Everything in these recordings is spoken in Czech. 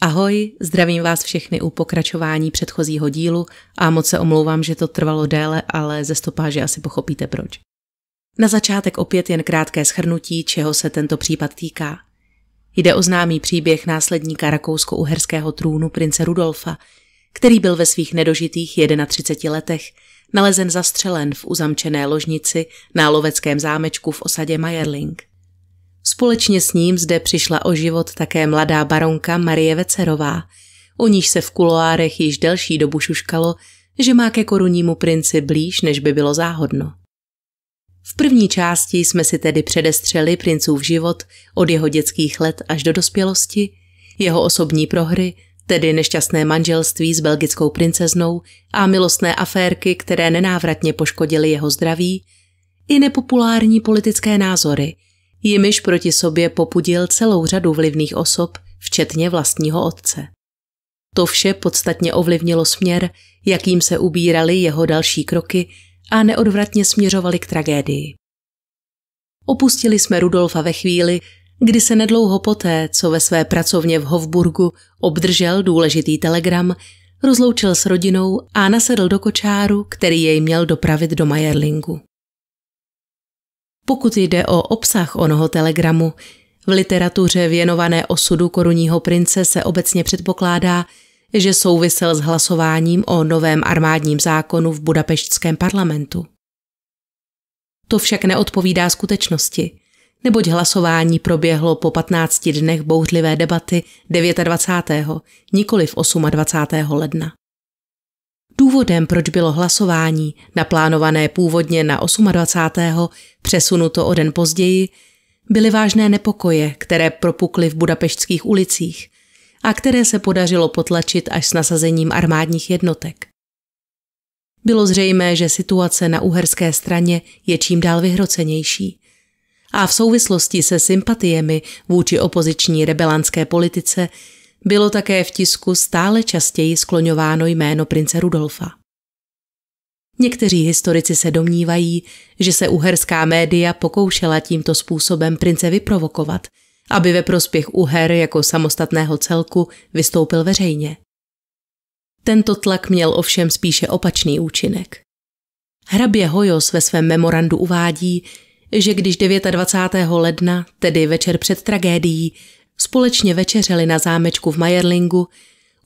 Ahoj, zdravím vás všechny u pokračování předchozího dílu a moc se omlouvám, že to trvalo déle, ale ze stopáže asi pochopíte proč. Na začátek opět jen krátké shrnutí, čeho se tento případ týká. Jde o známý příběh následníka rakousko-uherského trůnu prince Rudolfa, který byl ve svých nedožitých 31 letech nalezen zastřelen v uzamčené ložnici na loveckém zámečku v osadě Majerling. Společně s ním zde přišla o život také mladá baronka Marie Vecerová, o níž se v kuloárech již delší dobu šuškalo, že má ke korunnímu princi blíž, než by bylo záhodno. V první části jsme si tedy předestřeli princův život od jeho dětských let až do dospělosti, jeho osobní prohry, tedy nešťastné manželství s belgickou princeznou a milostné aférky, které nenávratně poškodily jeho zdraví, i nepopulární politické názory, jimiž proti sobě popudil celou řadu vlivných osob, včetně vlastního otce. To vše podstatně ovlivnilo směr, jakým se ubíraly jeho další kroky a neodvratně směřovaly k tragédii. Opustili jsme Rudolfa ve chvíli, kdy se nedlouho poté, co ve své pracovně v Hofburgu obdržel důležitý telegram, rozloučil s rodinou a nasedl do kočáru, který jej měl dopravit do Majerlingu. Pokud jde o obsah onoho telegramu, v literatuře věnované osudu korunního prince se obecně předpokládá, že souvisel s hlasováním o novém armádním zákonu v budapeštském parlamentu. To však neodpovídá skutečnosti, neboť hlasování proběhlo po 15 dnech bouřlivé debaty 29. nikoli v 28. ledna. Důvodem, proč bylo hlasování, naplánované původně na 28. přesunuto o den později, byly vážné nepokoje, které propukly v budapeštských ulicích a které se podařilo potlačit až s nasazením armádních jednotek. Bylo zřejmé, že situace na uherské straně je čím dál vyhrocenější. A v souvislosti se sympatiemi vůči opoziční rebelantské politice bylo také v tisku stále častěji skloňováno jméno prince Rudolfa. Někteří historici se domnívají, že se uherská média pokoušela tímto způsobem prince vyprovokovat – aby ve prospěch Uher jako samostatného celku vystoupil veřejně. Tento tlak měl ovšem spíše opačný účinek. Hrabě Hojos ve svém memorandu uvádí, že když 29. ledna, tedy večer před tragédií, společně večeřeli na zámečku v Majerlingu,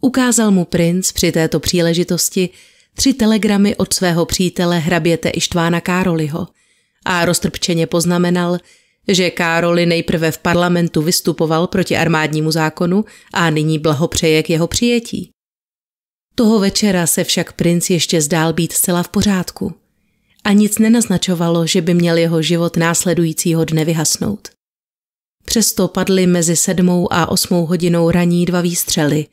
ukázal mu princ při této příležitosti tři telegramy od svého přítele hraběte Ištvána Károliho a roztrpčeně poznamenal – že Károly nejprve v parlamentu vystupoval proti armádnímu zákonu a nyní blahopřeje k jeho přijetí. Toho večera se však princ ještě zdál být zcela v pořádku a nic nenaznačovalo, že by měl jeho život následujícího dne vyhasnout. Přesto padly mezi sedmou a osmou hodinou raní dva výstřely,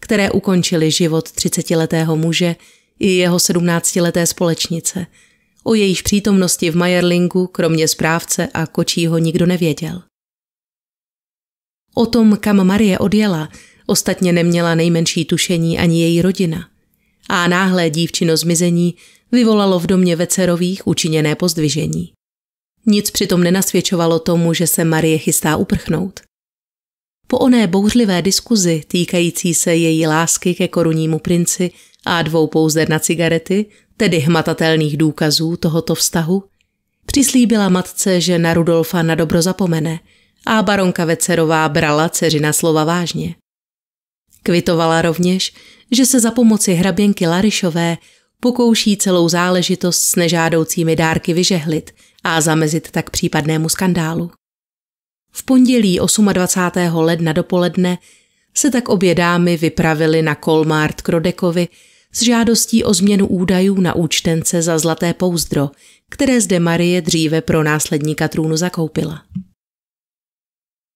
které ukončily život třicetiletého muže i jeho sedmnáctileté společnice – O jejíž přítomnosti v Majerlingu kromě správce a kočího nikdo nevěděl. O tom, kam Marie odjela, ostatně neměla nejmenší tušení ani její rodina. A náhlé dívčino zmizení vyvolalo v domě Vecerových učiněné pozdvižení. Nic přitom nenasvědčovalo tomu, že se Marie chystá uprchnout. Po oné bouřlivé diskuzi týkající se její lásky ke korunnímu princi a dvou pouze na cigarety tedy hmatatelných důkazů tohoto vztahu, přislíbila matce, že na Rudolfa na dobro zapomene a baronka Vecerová brala dceřina slova vážně. Kvitovala rovněž, že se za pomoci hraběnky Larišové pokouší celou záležitost s nežádoucími dárky vyžehlit a zamezit tak případnému skandálu. V pondělí 28. ledna dopoledne se tak obě dámy vypravili na Kolmárt k Rodekovi s žádostí o změnu údajů na účtence za zlaté pouzdro, které zde Marie dříve pro následníka trůnu zakoupila.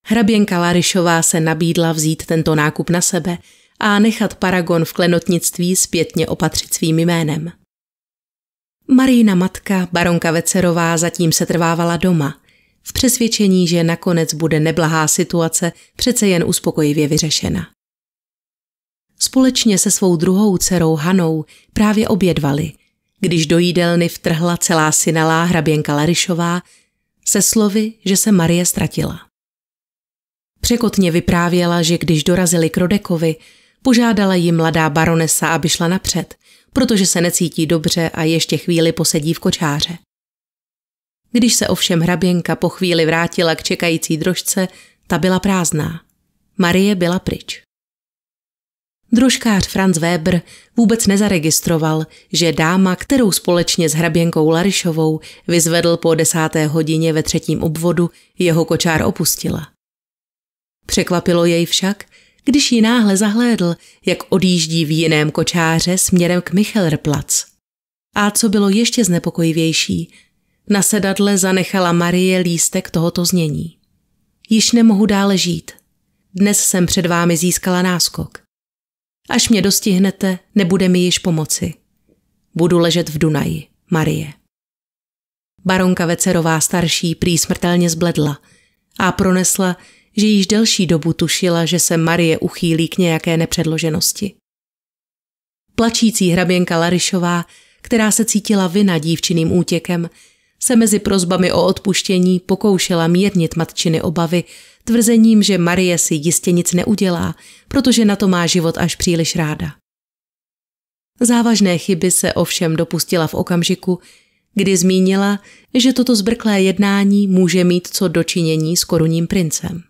Hraběnka Larišová se nabídla vzít tento nákup na sebe a nechat Paragon v klenotnictví zpětně opatřit svým jménem. Marína matka, baronka Vecerová, zatím se trvávala doma, v přesvědčení, že nakonec bude neblahá situace přece jen uspokojivě vyřešena. Společně se svou druhou dcerou Hanou právě obědvali, když do jídelny vtrhla celá synalá hraběnka Larišová se slovy, že se Marie ztratila. Překotně vyprávěla, že když dorazili k Rodekovi, požádala ji mladá baronesa, aby šla napřed, protože se necítí dobře a ještě chvíli posedí v kočáře. Když se ovšem hraběnka po chvíli vrátila k čekající drožce, ta byla prázdná. Marie byla pryč. Družkář Franz Weber vůbec nezaregistroval, že dáma, kterou společně s hraběnkou Larišovou vyzvedl po desáté hodině ve třetím obvodu, jeho kočár opustila. Překvapilo jej však, když ji náhle zahlédl, jak odjíždí v jiném kočáře směrem k Michelrplatz. A co bylo ještě znepokojivější, na sedadle zanechala Marie lístek tohoto znění. Již nemohu dále žít. Dnes jsem před vámi získala náskok. Až mě dostihnete, nebude mi již pomoci. Budu ležet v Dunaji, Marie. Baronka Vecerová starší prý smrtelně zbledla a pronesla, že již delší dobu tušila, že se Marie uchýlí k nějaké nepředloženosti. Plačící hraběnka Larišová, která se cítila vina dívčiným útěkem, se mezi prozbami o odpuštění pokoušela mírnit matčiny obavy, tvrzením, že Marie si jistě nic neudělá, protože na to má život až příliš ráda. Závažné chyby se ovšem dopustila v okamžiku, kdy zmínila, že toto zbrklé jednání může mít co dočinění s korunním princem.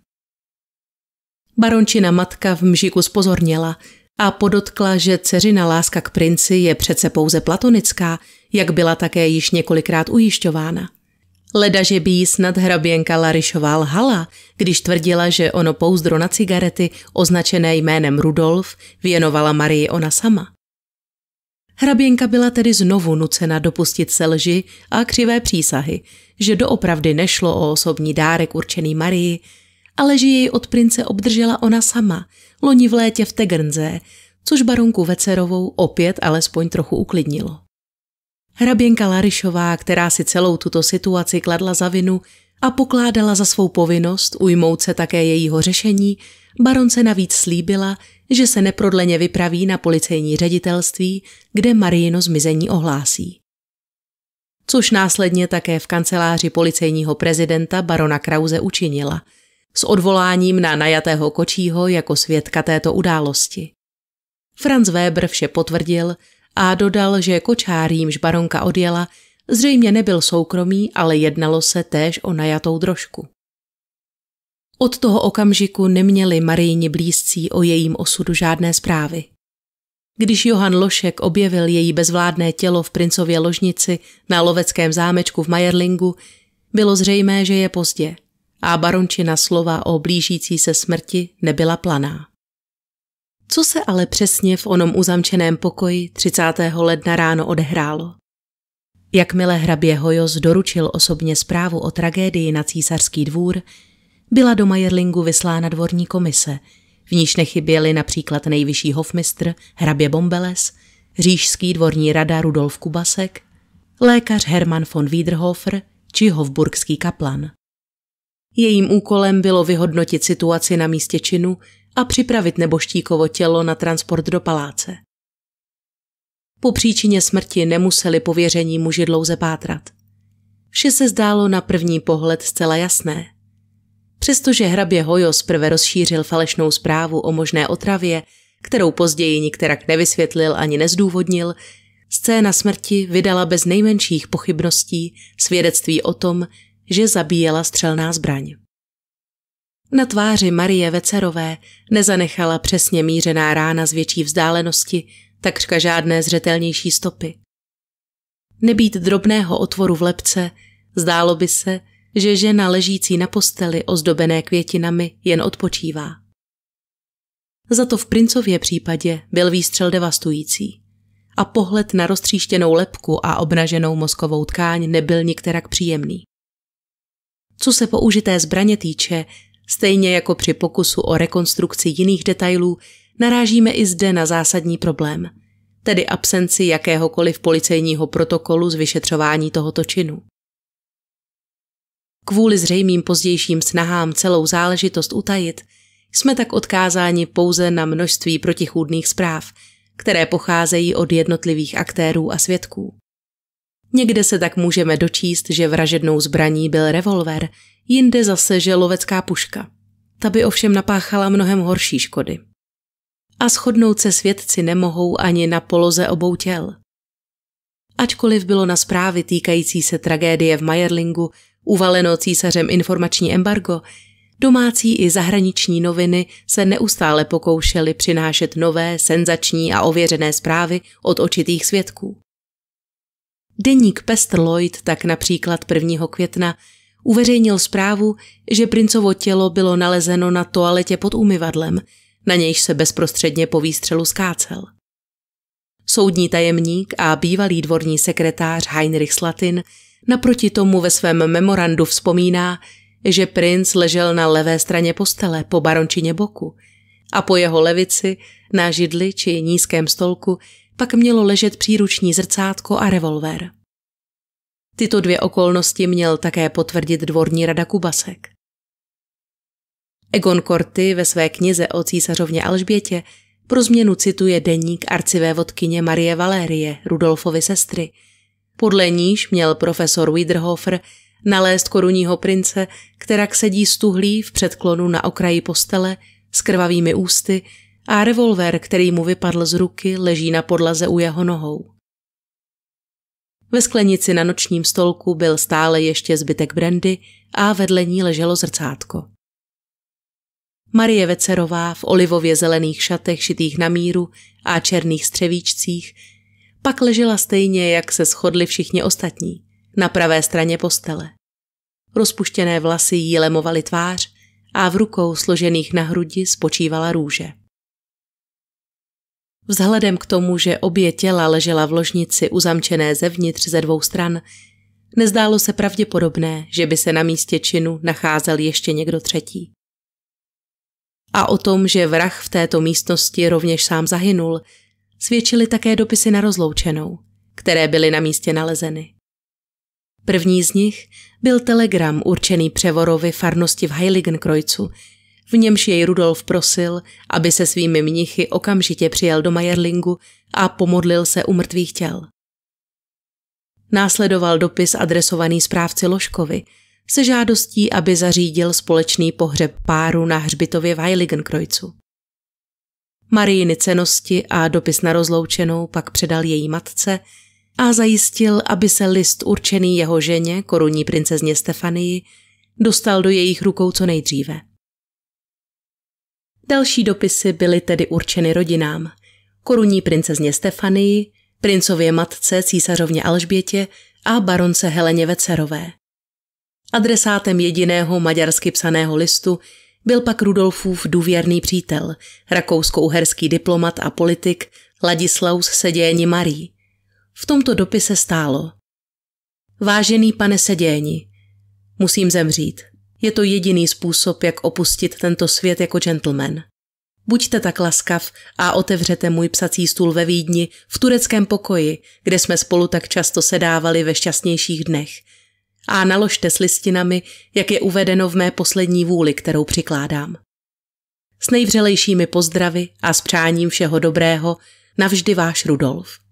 Barončina matka v mžiku spozorněla a podotkla, že dceřina láska k princi je přece pouze platonická, jak byla také již několikrát ujišťována. Leda, že by jí snad hraběnka Larišová lhala, když tvrdila, že ono pouzdro na cigarety, označené jménem Rudolf, věnovala Marii ona sama. Hraběnka byla tedy znovu nucena dopustit se lži a křivé přísahy, že doopravdy nešlo o osobní dárek určený Marii, ale že jej od prince obdržela ona sama, loni v létě v Tegrnze, což baronku Vecerovou opět alespoň trochu uklidnilo. Hraběnka Larišová, která si celou tuto situaci kladla za vinu a pokládala za svou povinnost ujmout se také jejího řešení, baronce navíc slíbila, že se neprodleně vypraví na policejní ředitelství, kde Marino zmizení ohlásí. Což následně také v kanceláři policejního prezidenta barona Krause učinila, s odvoláním na najatého kočího jako svědka této události. Franz Weber vše potvrdil a dodal, že kočár, jako jímž baronka odjela, zřejmě nebyl soukromý, ale jednalo se též o najatou drožku. Od toho okamžiku neměli Marijni blízcí o jejím osudu žádné zprávy. Když Johan Lošek objevil její bezvládné tělo v princově ložnici na loveckém zámečku v Majerlingu, bylo zřejmé, že je pozdě a barončina slova o blížící se smrti nebyla planá. Co se ale přesně v onom uzamčeném pokoji 30. ledna ráno odehrálo? Jakmile hrabě Hojos doručil osobně zprávu o tragédii na císařský dvůr, byla do Majerlingu vyslána dvorní komise, v níž nechyběli například nejvyšší hofmistr hrabě Bombeles, říšský dvorní rada Rudolf Kubasek, lékař Hermann von Wiederhofer či hofburgský kaplan. Jejím úkolem bylo vyhodnotit situaci na místě činu a připravit neboštíkovo tělo na transport do paláce. Po příčině smrti nemuseli pověření muži dlouze pátrat. Vše se zdálo na první pohled zcela jasné. Přestože hrabě Hojo zprve rozšířil falešnou zprávu o možné otravě, kterou později nikterak nevysvětlil ani nezdůvodnil, scéna smrti vydala bez nejmenších pochybností svědectví o tom, že zabíjela střelná zbraň. Na tváři Marie Vecerové nezanechala přesně mířená rána z větší vzdálenosti takřka žádné zřetelnější stopy. Nebýt drobného otvoru v lepce, zdálo by se, že žena ležící na posteli ozdobené květinami jen odpočívá. Za to v princově případě byl výstřel devastující a pohled na roztříštěnou lepku a obnaženou mozkovou tkáň nebyl nikterak příjemný. Co se použité zbraně týče, Stejně jako při pokusu o rekonstrukci jiných detailů, narážíme i zde na zásadní problém, tedy absenci jakéhokoliv policejního protokolu z vyšetřování tohoto činu. Kvůli zřejmým pozdějším snahám celou záležitost utajit, jsme tak odkázáni pouze na množství protichůdných zpráv, které pocházejí od jednotlivých aktérů a svědků. Někde se tak můžeme dočíst, že vražednou zbraní byl revolver, jinde zase, že lovecká puška. Ta by ovšem napáchala mnohem horší škody. A shodnout se svědci nemohou ani na poloze obou těl. Ačkoliv bylo na zprávy týkající se tragédie v Majerlingu uvaleno císařem informační embargo, domácí i zahraniční noviny se neustále pokoušely přinášet nové, senzační a ověřené zprávy od očitých svědků. Deník Pest Lloyd tak například 1. května uveřejnil zprávu, že princovo tělo bylo nalezeno na toaletě pod umyvadlem, na nějž se bezprostředně po výstřelu skácel. Soudní tajemník a bývalý dvorní sekretář Heinrich Slatin naproti tomu ve svém memorandu vzpomíná, že princ ležel na levé straně postele po barončině boku a po jeho levici na židli či nízkém stolku pak mělo ležet příruční zrcátko a revolver. Tyto dvě okolnosti měl také potvrdit dvorní rada Kubasek. Egon Korty ve své knize o císařovně Alžbětě pro změnu cituje deník arcivé vodkyně Marie Valérie, Rudolfovy sestry. Podle níž měl profesor Wiederhofer nalézt korunního prince, která sedí stuhlý v předklonu na okraji postele s krvavými ústy a revolver, který mu vypadl z ruky, leží na podlaze u jeho nohou. Ve sklenici na nočním stolku byl stále ještě zbytek brandy a vedle ní leželo zrcátko. Marie Vecerová v olivově zelených šatech šitých na míru a černých střevíčcích pak ležela stejně, jak se shodli všichni ostatní, na pravé straně postele. Rozpuštěné vlasy jí lemovaly tvář a v rukou složených na hrudi spočívala růže. Vzhledem k tomu, že obě těla ležela v ložnici uzamčené zevnitř ze dvou stran, nezdálo se pravděpodobné, že by se na místě činu nacházel ještě někdo třetí. A o tom, že vrah v této místnosti rovněž sám zahynul, svědčily také dopisy na rozloučenou, které byly na místě nalezeny. První z nich byl telegram určený Převorovi farnosti v Heiligenkreuzu, v němž jej Rudolf prosil, aby se svými mnichy okamžitě přijel do Majerlingu a pomodlil se u mrtvých těl. Následoval dopis adresovaný správci Ložkovi se žádostí, aby zařídil společný pohřeb páru na hřbitově v Heiligenkreuzu. Marijiny cenosti a dopis na rozloučenou pak předal její matce a zajistil, aby se list určený jeho ženě, korunní princezně Stefanii, dostal do jejich rukou co nejdříve. Další dopisy byly tedy určeny rodinám. Korunní princezně Stefanii, princově matce císařovně Alžbětě a baronce Heleně Vecerové. Adresátem jediného maďarsky psaného listu byl pak Rudolfův důvěrný přítel, rakousko-uherský diplomat a politik Ladislaus Sedějeni Marí. V tomto dopise stálo Vážený pane Sedějeni, musím zemřít. Je to jediný způsob, jak opustit tento svět jako gentleman. Buďte tak laskav a otevřete můj psací stůl ve Vídni v tureckém pokoji, kde jsme spolu tak často sedávali ve šťastnějších dnech. A naložte s listinami, jak je uvedeno v mé poslední vůli, kterou přikládám. S nejvřelejšími pozdravy a s přáním všeho dobrého, navždy váš Rudolf.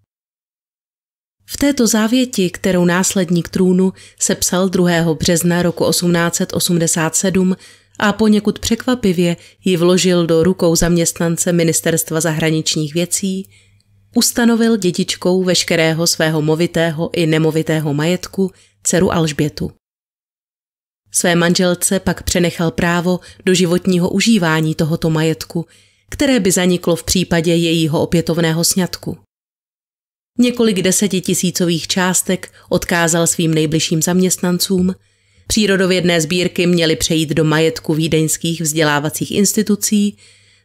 V této závěti, kterou následník trůnu sepsal 2. března roku 1887 a poněkud překvapivě ji vložil do rukou zaměstnance Ministerstva zahraničních věcí, ustanovil dědičkou veškerého svého movitého i nemovitého majetku dceru Alžbětu. Své manželce pak přenechal právo do životního užívání tohoto majetku, které by zaniklo v případě jejího opětovného sňatku. Několik desetitisícových částek odkázal svým nejbližším zaměstnancům, přírodovědné sbírky měly přejít do majetku vídeňských vzdělávacích institucí,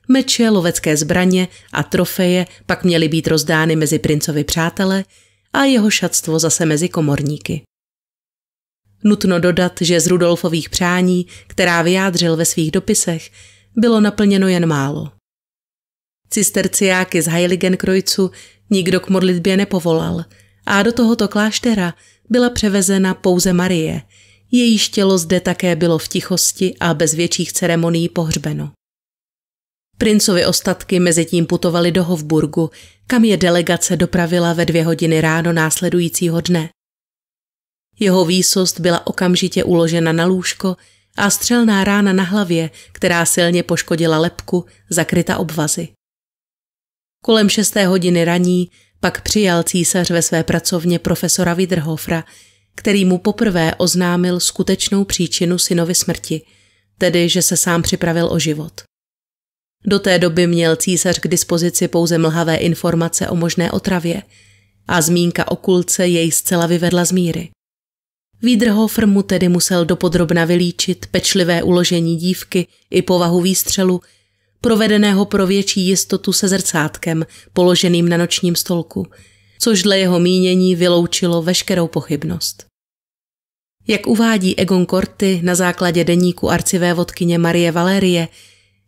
meče, lovecké zbraně a trofeje pak měly být rozdány mezi princovi přátele a jeho šatstvo zase mezi komorníky. Nutno dodat, že z Rudolfových přání, která vyjádřil ve svých dopisech, bylo naplněno jen málo – Cisterciáky z Heiligenkreuzu nikdo k modlitbě nepovolal a do tohoto kláštera byla převezena pouze Marie. Její tělo zde také bylo v tichosti a bez větších ceremonií pohřbeno. Princovi ostatky mezi tím putovali do Hofburgu, kam je delegace dopravila ve dvě hodiny ráno následujícího dne. Jeho výsost byla okamžitě uložena na lůžko a střelná rána na hlavě, která silně poškodila lepku, zakryta obvazy. Kolem šesté hodiny raní pak přijal císař ve své pracovně profesora Widerhofra, který mu poprvé oznámil skutečnou příčinu synovy smrti, tedy že se sám připravil o život. Do té doby měl císař k dispozici pouze mlhavé informace o možné otravě a zmínka o kulce jej zcela vyvedla z míry. Wiederhofer mu tedy musel dopodrobna vylíčit pečlivé uložení dívky i povahu výstřelu, provedeného pro větší jistotu se zrcátkem položeným na nočním stolku, což dle jeho mínění vyloučilo veškerou pochybnost. Jak uvádí Egon Korty na základě deníku arcivé vodkyně Marie Valerie,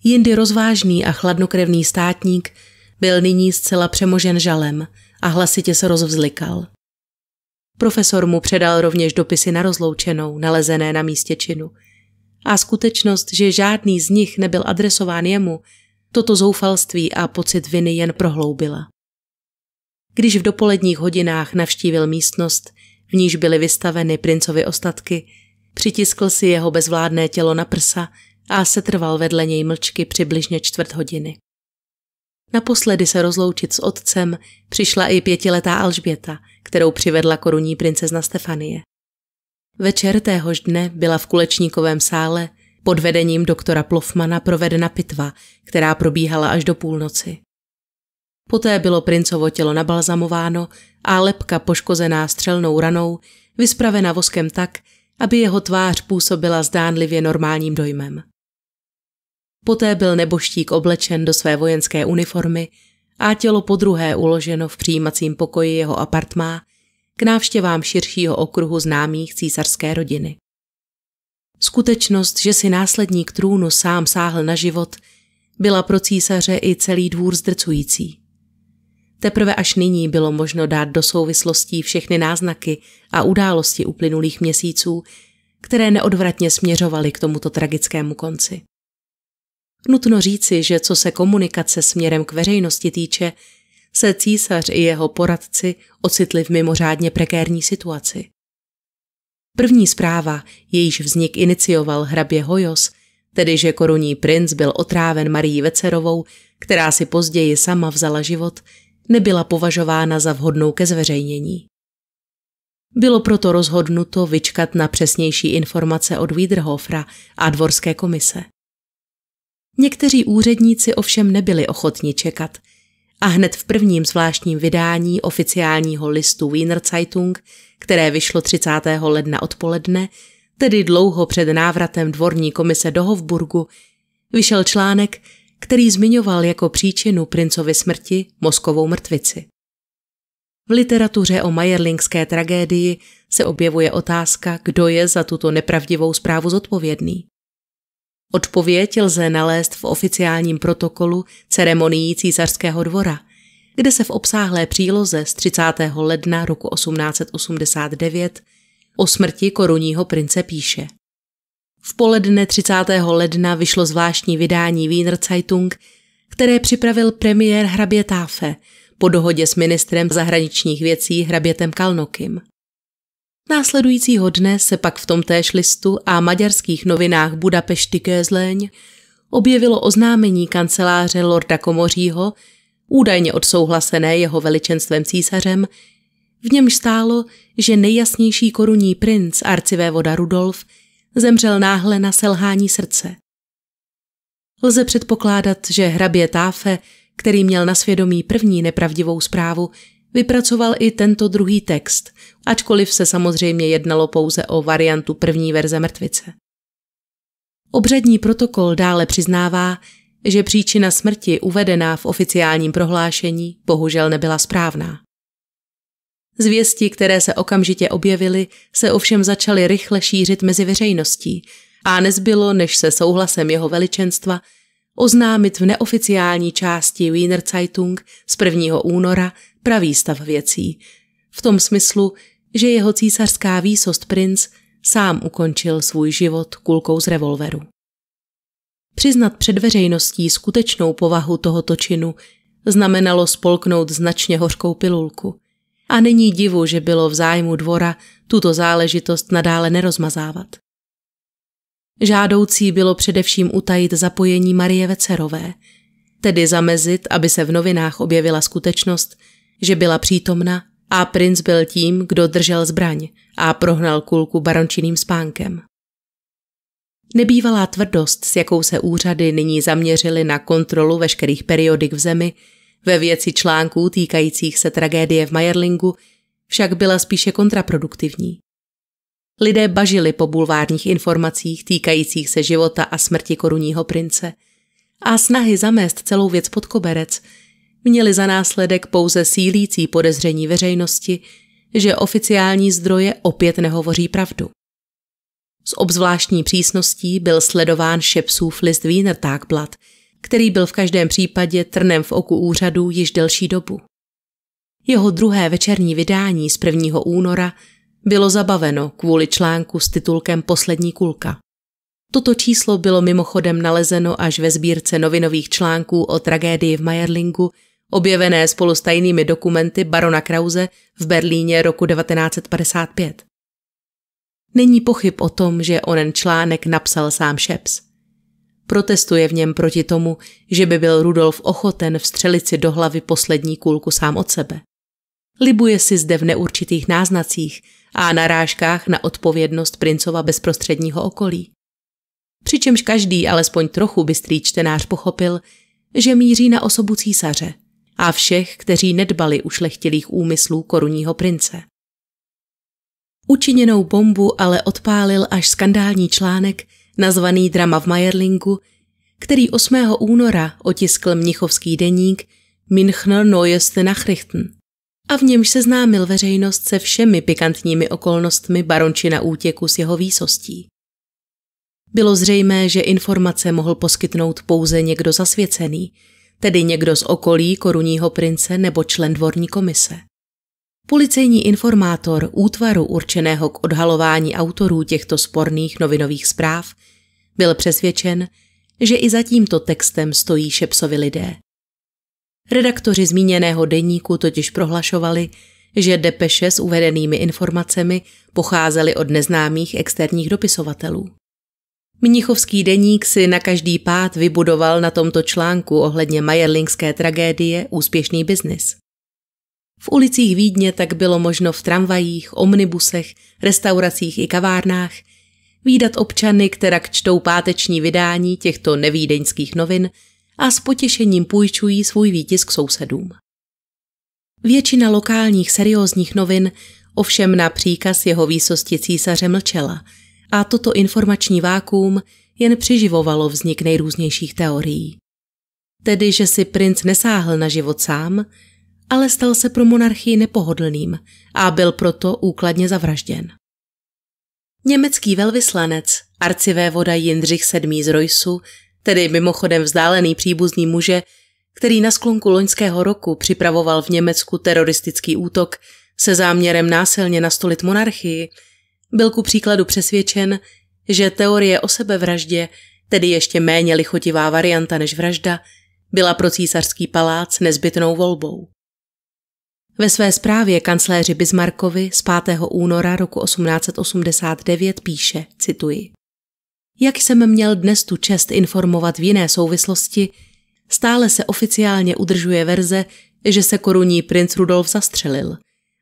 jindy rozvážný a chladnokrevný státník byl nyní zcela přemožen žalem a hlasitě se rozvzlikal. Profesor mu předal rovněž dopisy na rozloučenou, nalezené na místě činu – a skutečnost, že žádný z nich nebyl adresován jemu, toto zoufalství a pocit viny jen prohloubila. Když v dopoledních hodinách navštívil místnost, v níž byly vystaveny princovi ostatky, přitiskl si jeho bezvládné tělo na prsa a setrval vedle něj mlčky přibližně čtvrt hodiny. Naposledy se rozloučit s otcem přišla i pětiletá Alžběta, kterou přivedla korunní princezna Stefanie. Večer téhož dne byla v kulečníkovém sále pod vedením doktora Plofmana provedena pitva, která probíhala až do půlnoci. Poté bylo princovo tělo nabalzamováno a lepka poškozená střelnou ranou vyspravena voskem tak, aby jeho tvář působila zdánlivě normálním dojmem. Poté byl neboštík oblečen do své vojenské uniformy a tělo podruhé uloženo v přijímacím pokoji jeho apartmá k návštěvám širšího okruhu známých císařské rodiny. Skutečnost, že si následník trůnu sám sáhl na život, byla pro císaře i celý dvůr zdrcující. Teprve až nyní bylo možno dát do souvislostí všechny náznaky a události uplynulých měsíců, které neodvratně směřovaly k tomuto tragickému konci. Nutno říci, že co se komunikace směrem k veřejnosti týče, se císař i jeho poradci ocitli v mimořádně prekérní situaci. První zpráva, jejíž vznik inicioval hrabě Hojos, tedy že korunní princ byl otráven Marí Vecerovou, která si později sama vzala život, nebyla považována za vhodnou ke zveřejnění. Bylo proto rozhodnuto vyčkat na přesnější informace od Wiederhofera a dvorské komise. Někteří úředníci ovšem nebyli ochotni čekat – a hned v prvním zvláštním vydání oficiálního listu Wiener Zeitung, které vyšlo 30. ledna odpoledne, tedy dlouho před návratem dvorní komise do Hofburgu, vyšel článek, který zmiňoval jako příčinu princovy smrti mozkovou mrtvici. V literatuře o majerlingské tragédii se objevuje otázka, kdo je za tuto nepravdivou zprávu zodpovědný. Odpověď lze nalézt v oficiálním protokolu ceremonií císařského dvora, kde se v obsáhlé příloze z 30. ledna roku 1889 o smrti korunního prince píše. V poledne 30. ledna vyšlo zvláštní vydání Wiener Zeitung, které připravil premiér hrabě Táfe po dohodě s ministrem zahraničních věcí hrabětem Kalnokim. Následujícího dne se pak v tom též listu a maďarských novinách Budapešti Kézleň objevilo oznámení kanceláře Lorda Komořího, údajně odsouhlasené jeho veličenstvem císařem, v němž stálo, že nejjasnější korunní princ arcivévoda Rudolf zemřel náhle na selhání srdce. Lze předpokládat, že hrabě Táfe, který měl na svědomí první nepravdivou zprávu, Vypracoval i tento druhý text, ačkoliv se samozřejmě jednalo pouze o variantu první verze mrtvice. Obřadní protokol dále přiznává, že příčina smrti uvedená v oficiálním prohlášení bohužel nebyla správná. Zvěsti, které se okamžitě objevily, se ovšem začaly rychle šířit mezi veřejností a nezbylo, než se souhlasem jeho veličenstva oznámit v neoficiální části Wiener Zeitung z 1. února pravý stav věcí. V tom smyslu, že jeho císařská výsost princ sám ukončil svůj život kulkou z revolveru. Přiznat před veřejností skutečnou povahu tohoto činu znamenalo spolknout značně hořkou pilulku. A není divu, že bylo v zájmu dvora tuto záležitost nadále nerozmazávat. Žádoucí bylo především utajit zapojení Marie Vecerové, tedy zamezit, aby se v novinách objevila skutečnost, že byla přítomna a princ byl tím, kdo držel zbraň a prohnal kulku barončiným spánkem. Nebývalá tvrdost, s jakou se úřady nyní zaměřily na kontrolu veškerých periodik v zemi, ve věci článků týkajících se tragédie v Majerlingu, však byla spíše kontraproduktivní. Lidé bažili po bulvárních informacích týkajících se života a smrti korunního prince a snahy zamést celou věc pod koberec – měly za následek pouze sílící podezření veřejnosti, že oficiální zdroje opět nehovoří pravdu. S obzvláštní přísností byl sledován Šepsův list Wiener Tagblatt, který byl v každém případě trnem v oku úřadu již delší dobu. Jeho druhé večerní vydání z 1. února bylo zabaveno kvůli článku s titulkem Poslední kulka. Toto číslo bylo mimochodem nalezeno až ve sbírce novinových článků o tragédii v Majerlingu objevené spolu s tajnými dokumenty barona Krause v Berlíně roku 1955. Není pochyb o tom, že onen článek napsal sám Šeps. Protestuje v něm proti tomu, že by byl Rudolf ochoten vstřelit si do hlavy poslední kůlku sám od sebe. Libuje si zde v neurčitých náznacích a narážkách na odpovědnost princova bezprostředního okolí. Přičemž každý, alespoň trochu bystrý čtenář, pochopil, že míří na osobu císaře – a všech, kteří nedbali ušlechtilých úmyslů korunního prince. Učiněnou bombu ale odpálil až skandální článek nazvaný Drama v Majerlingu, který 8. února otiskl mnichovský deník Münchner Neueste Nachrichten a v němž seznámil veřejnost se všemi pikantními okolnostmi barončina útěku s jeho výsostí. Bylo zřejmé, že informace mohl poskytnout pouze někdo zasvěcený, tedy někdo z okolí korunního prince nebo člen dvorní komise. Policejní informátor útvaru určeného k odhalování autorů těchto sporných novinových zpráv byl přesvědčen, že i za tímto textem stojí Šepsovi lidé. Redaktoři zmíněného deníku totiž prohlašovali, že depeše s uvedenými informacemi pocházely od neznámých externích dopisovatelů. Mnichovský deník si na každý pád vybudoval na tomto článku ohledně majerlingské tragédie úspěšný biznis. V ulicích Vídně tak bylo možno v tramvajích, omnibusech, restauracích i kavárnách výdat občany, která čtou páteční vydání těchto nevídeňských novin a s potěšením půjčují svůj výtisk sousedům. Většina lokálních seriózních novin ovšem na příkaz jeho výsosti císaře mlčela – a toto informační vákuum jen přiživovalo vznik nejrůznějších teorií. Tedy, že si princ nesáhl na život sám, ale stal se pro monarchii nepohodlným a byl proto úkladně zavražděn. Německý velvyslanec, arcivévoda Jindřich VII. z Rojsu, tedy mimochodem vzdálený příbuzný muže, který na sklonku loňského roku připravoval v Německu teroristický útok se záměrem násilně nastolit monarchii, byl ku příkladu přesvědčen, že teorie o sebevraždě, tedy ještě méně lichotivá varianta než vražda, byla pro císařský palác nezbytnou volbou. Ve své zprávě kancléři Bismarckovi z 5. února roku 1889 píše, cituji, Jak jsem měl dnes tu čest informovat v jiné souvislosti, stále se oficiálně udržuje verze, že se korunní princ Rudolf zastřelil,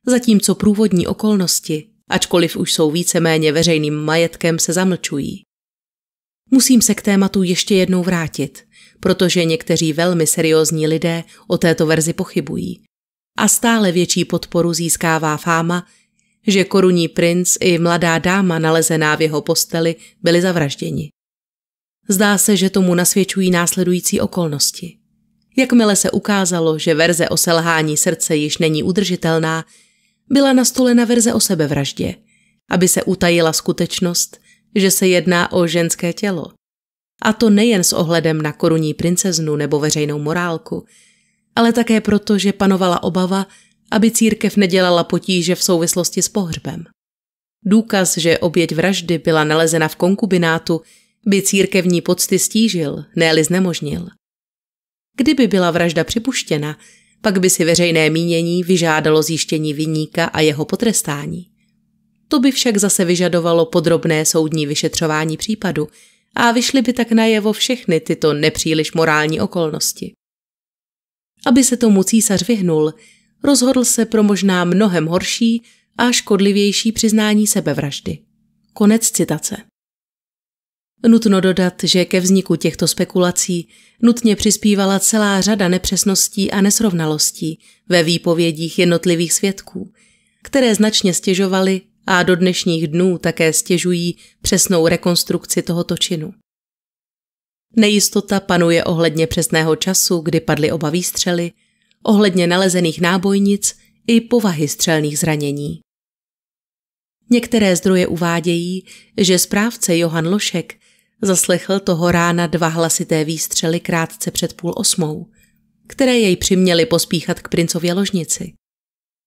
zatímco průvodní okolnosti ačkoliv už jsou víceméně veřejným majetkem, se zamlčují. Musím se k tématu ještě jednou vrátit, protože někteří velmi seriózní lidé o této verzi pochybují. A stále větší podporu získává fáma, že korunní princ i mladá dáma nalezená v jeho posteli byli zavražděni. Zdá se, že tomu nasvědčují následující okolnosti. Jakmile se ukázalo, že verze o selhání srdce již není udržitelná, byla nastolena verze o sebevraždě, aby se utajila skutečnost, že se jedná o ženské tělo. A to nejen s ohledem na korunní princeznu nebo veřejnou morálku, ale také proto, že panovala obava, aby církev nedělala potíže v souvislosti s pohřbem. Důkaz, že oběť vraždy byla nalezena v konkubinátu, by církevní pocty stížil, ne-li znemožnil. Kdyby byla vražda připuštěna, pak by si veřejné mínění vyžádalo zjištění vyníka a jeho potrestání. To by však zase vyžadovalo podrobné soudní vyšetřování případu a vyšly by tak najevo všechny tyto nepříliš morální okolnosti. Aby se tomu císař vyhnul, rozhodl se pro možná mnohem horší a škodlivější přiznání sebevraždy. Konec citace. Nutno dodat, že ke vzniku těchto spekulací nutně přispívala celá řada nepřesností a nesrovnalostí ve výpovědích jednotlivých svědků, které značně stěžovaly a do dnešních dnů také stěžují přesnou rekonstrukci tohoto činu. Nejistota panuje ohledně přesného času, kdy padly oba výstřely, ohledně nalezených nábojnic i povahy střelných zranění. Některé zdroje uvádějí, že správce Johan Lošek Zaslechl toho rána dva hlasité výstřely krátce před půl osmou, které jej přiměly pospíchat k princově ložnici.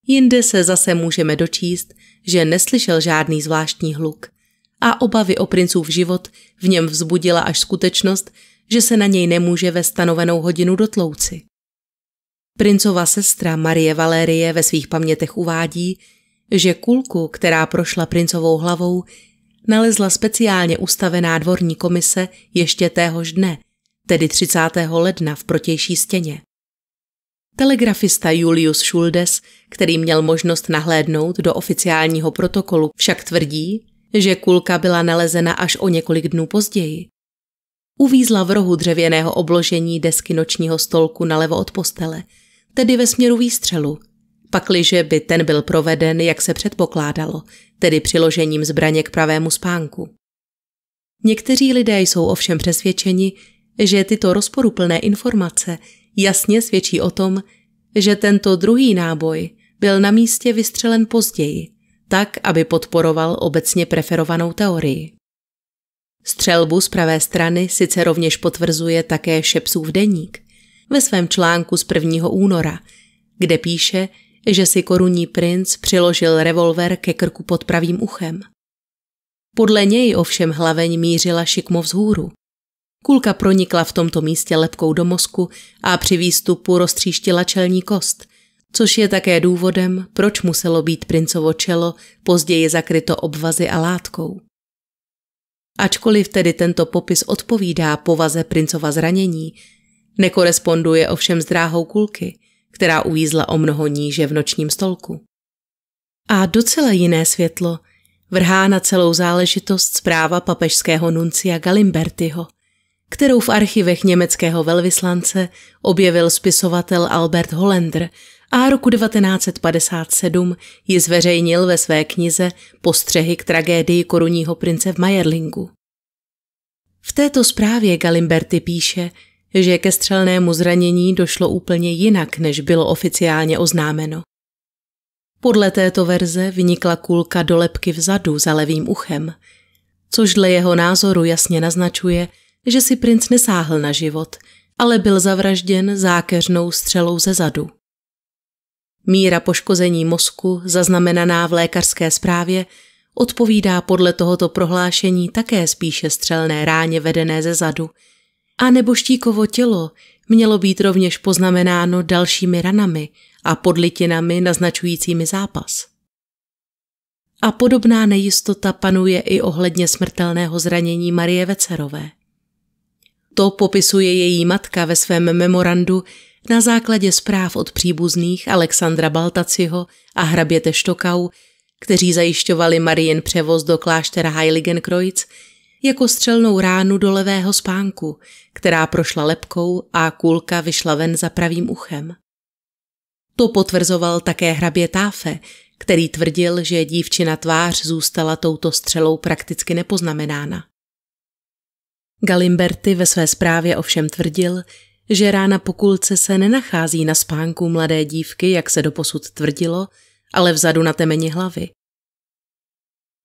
Jinde se zase můžeme dočíst, že neslyšel žádný zvláštní hluk a obavy o princův život v něm vzbudila až skutečnost, že se na něj nemůže ve stanovenou hodinu dotlouci. Princova sestra Marie Valérie ve svých pamětech uvádí, že kulku, která prošla princovou hlavou, nalezla speciálně ustavená dvorní komise ještě téhož dne, tedy 30. ledna v protější stěně. Telegrafista Julius Schuldes, který měl možnost nahlédnout do oficiálního protokolu, však tvrdí, že kulka byla nalezena až o několik dnů později. Uvízla v rohu dřevěného obložení desky nočního stolku nalevo od postele, tedy ve směru výstřelu – pakliže by ten byl proveden, jak se předpokládalo, tedy přiložením zbraně k pravému spánku. Někteří lidé jsou ovšem přesvědčeni, že tyto rozporuplné informace jasně svědčí o tom, že tento druhý náboj byl na místě vystřelen později, tak, aby podporoval obecně preferovanou teorii. Střelbu z pravé strany sice rovněž potvrzuje také Šepsův deník ve svém článku z 1. února, kde píše, že si korunní princ přiložil revolver ke krku pod pravým uchem. Podle něj ovšem hlaveň mířila šikmo vzhůru. Kulka pronikla v tomto místě lepkou do mozku a při výstupu roztříštila čelní kost, což je také důvodem, proč muselo být princovo čelo později zakryto obvazy a látkou. Ačkoliv tedy tento popis odpovídá povaze princova zranění, nekoresponduje ovšem s dráhou kulky – která uvízla o mnoho níže v nočním stolku. A docela jiné světlo vrhá na celou záležitost zpráva papežského nuncia Galimbertiho, kterou v archivech německého velvyslance objevil spisovatel Albert Hollander a roku 1957 ji zveřejnil ve své knize Postřehy k tragédii korunního prince v Majerlingu. V této zprávě Galimberti píše, že ke střelnému zranění došlo úplně jinak, než bylo oficiálně oznámeno. Podle této verze vynikla kulka do lepky vzadu za levým uchem, což dle jeho názoru jasně naznačuje, že si princ nesáhl na život, ale byl zavražděn zákeřnou střelou ze zadu. Míra poškození mozku, zaznamenaná v lékařské zprávě, odpovídá podle tohoto prohlášení také spíše střelné ráně vedené ze zadu, a nebo štíkovo tělo mělo být rovněž poznamenáno dalšími ranami a podlitinami naznačujícími zápas. A podobná nejistota panuje i ohledně smrtelného zranění Marie Vecerové. To popisuje její matka ve svém memorandu na základě zpráv od příbuzných Alexandra Baltaciho a hraběte Štokau, kteří zajišťovali Marien převoz do kláštera Heiligenkreuz jako střelnou ránu do levého spánku, která prošla lepkou a kůlka vyšla ven za pravým uchem. To potvrzoval také hrabě Táfe, který tvrdil, že dívčina tvář zůstala touto střelou prakticky nepoznamenána. Galimberti ve své zprávě ovšem tvrdil, že rána po kulce se nenachází na spánku mladé dívky, jak se doposud tvrdilo, ale vzadu na temeni hlavy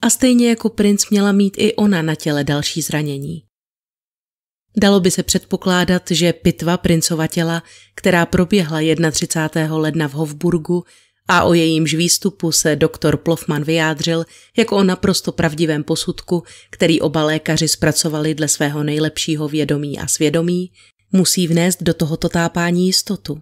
a stejně jako princ měla mít i ona na těle další zranění. Dalo by se předpokládat, že pitva princova těla, která proběhla 31. ledna v Hofburgu a o jejímž výstupu se doktor Plofman vyjádřil jako o naprosto pravdivém posudku, který oba lékaři zpracovali dle svého nejlepšího vědomí a svědomí, musí vnést do tohoto tápání jistotu.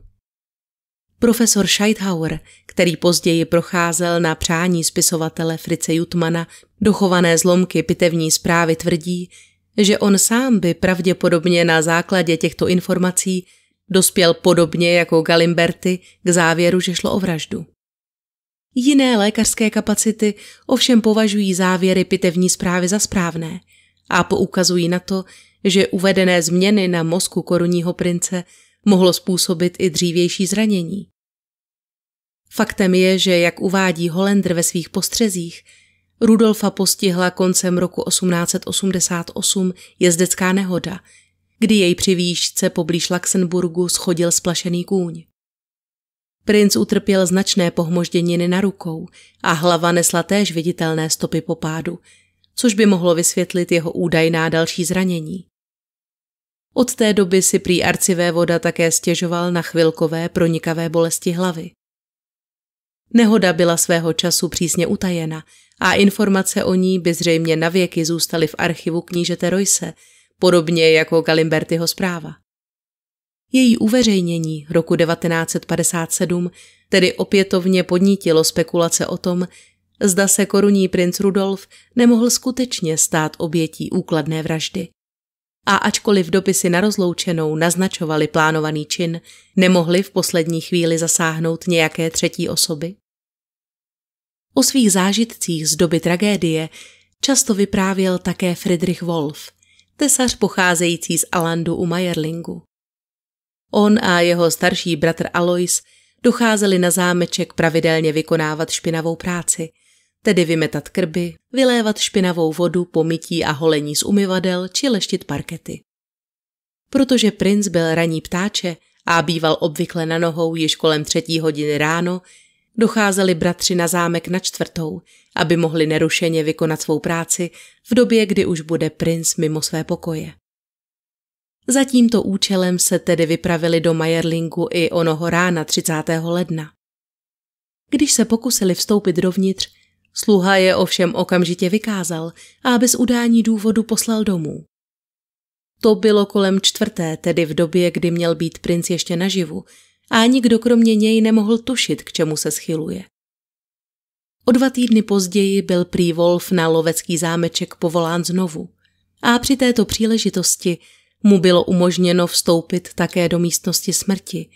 Profesor Scheidhauer, který později procházel na přání spisovatele Frice Jutmana dochované zlomky pitevní zprávy, tvrdí, že on sám by pravděpodobně na základě těchto informací dospěl podobně jako Galimberty k závěru, že šlo o vraždu. Jiné lékařské kapacity ovšem považují závěry pitevní zprávy za správné a poukazují na to, že uvedené změny na mozku korunního prince mohlo způsobit i dřívější zranění. Faktem je, že, jak uvádí Holender ve svých postřezích, Rudolfa postihla koncem roku 1888 jezdecká nehoda, kdy jej při výšce poblíž Laxenburgu schodil splašený kůň. Princ utrpěl značné pohmožděniny na rukou a hlava nesla též viditelné stopy po pádu, což by mohlo vysvětlit jeho údajná další zranění. Od té doby si prý voda také stěžoval na chvilkové pronikavé bolesti hlavy. Nehoda byla svého času přísně utajena a informace o ní by zřejmě navěky zůstaly v archivu knížete Royse, podobně jako Galimbertyho zpráva. Její uveřejnění roku 1957 tedy opětovně podnítilo spekulace o tom, zda se korunní princ Rudolf nemohl skutečně stát obětí úkladné vraždy. A ačkoliv dopisy na rozloučenou naznačovaly plánovaný čin, nemohli v poslední chvíli zasáhnout nějaké třetí osoby? O svých zážitcích z doby tragédie často vyprávěl také Friedrich Wolf, tesař pocházející z Alandu u Majerlingu. On a jeho starší bratr Alois docházeli na zámeček pravidelně vykonávat špinavou práci, tedy vymetat krby, vylévat špinavou vodu, pomytí a holení z umyvadel či leštit parkety. Protože princ byl raní ptáče a býval obvykle na nohou již kolem třetí hodiny ráno, docházeli bratři na zámek na čtvrtou, aby mohli nerušeně vykonat svou práci v době, kdy už bude princ mimo své pokoje. Za tímto účelem se tedy vypravili do Majerlingu i onoho rána 30. ledna. Když se pokusili vstoupit dovnitř, sluha je ovšem okamžitě vykázal a bez udání důvodu poslal domů. To bylo kolem čtvrté, tedy v době, kdy měl být princ ještě naživu, a nikdo kromě něj nemohl tušit, k čemu se schyluje. O dva týdny později byl prý Wolf na lovecký zámeček povolán znovu a při této příležitosti mu bylo umožněno vstoupit také do místnosti smrti,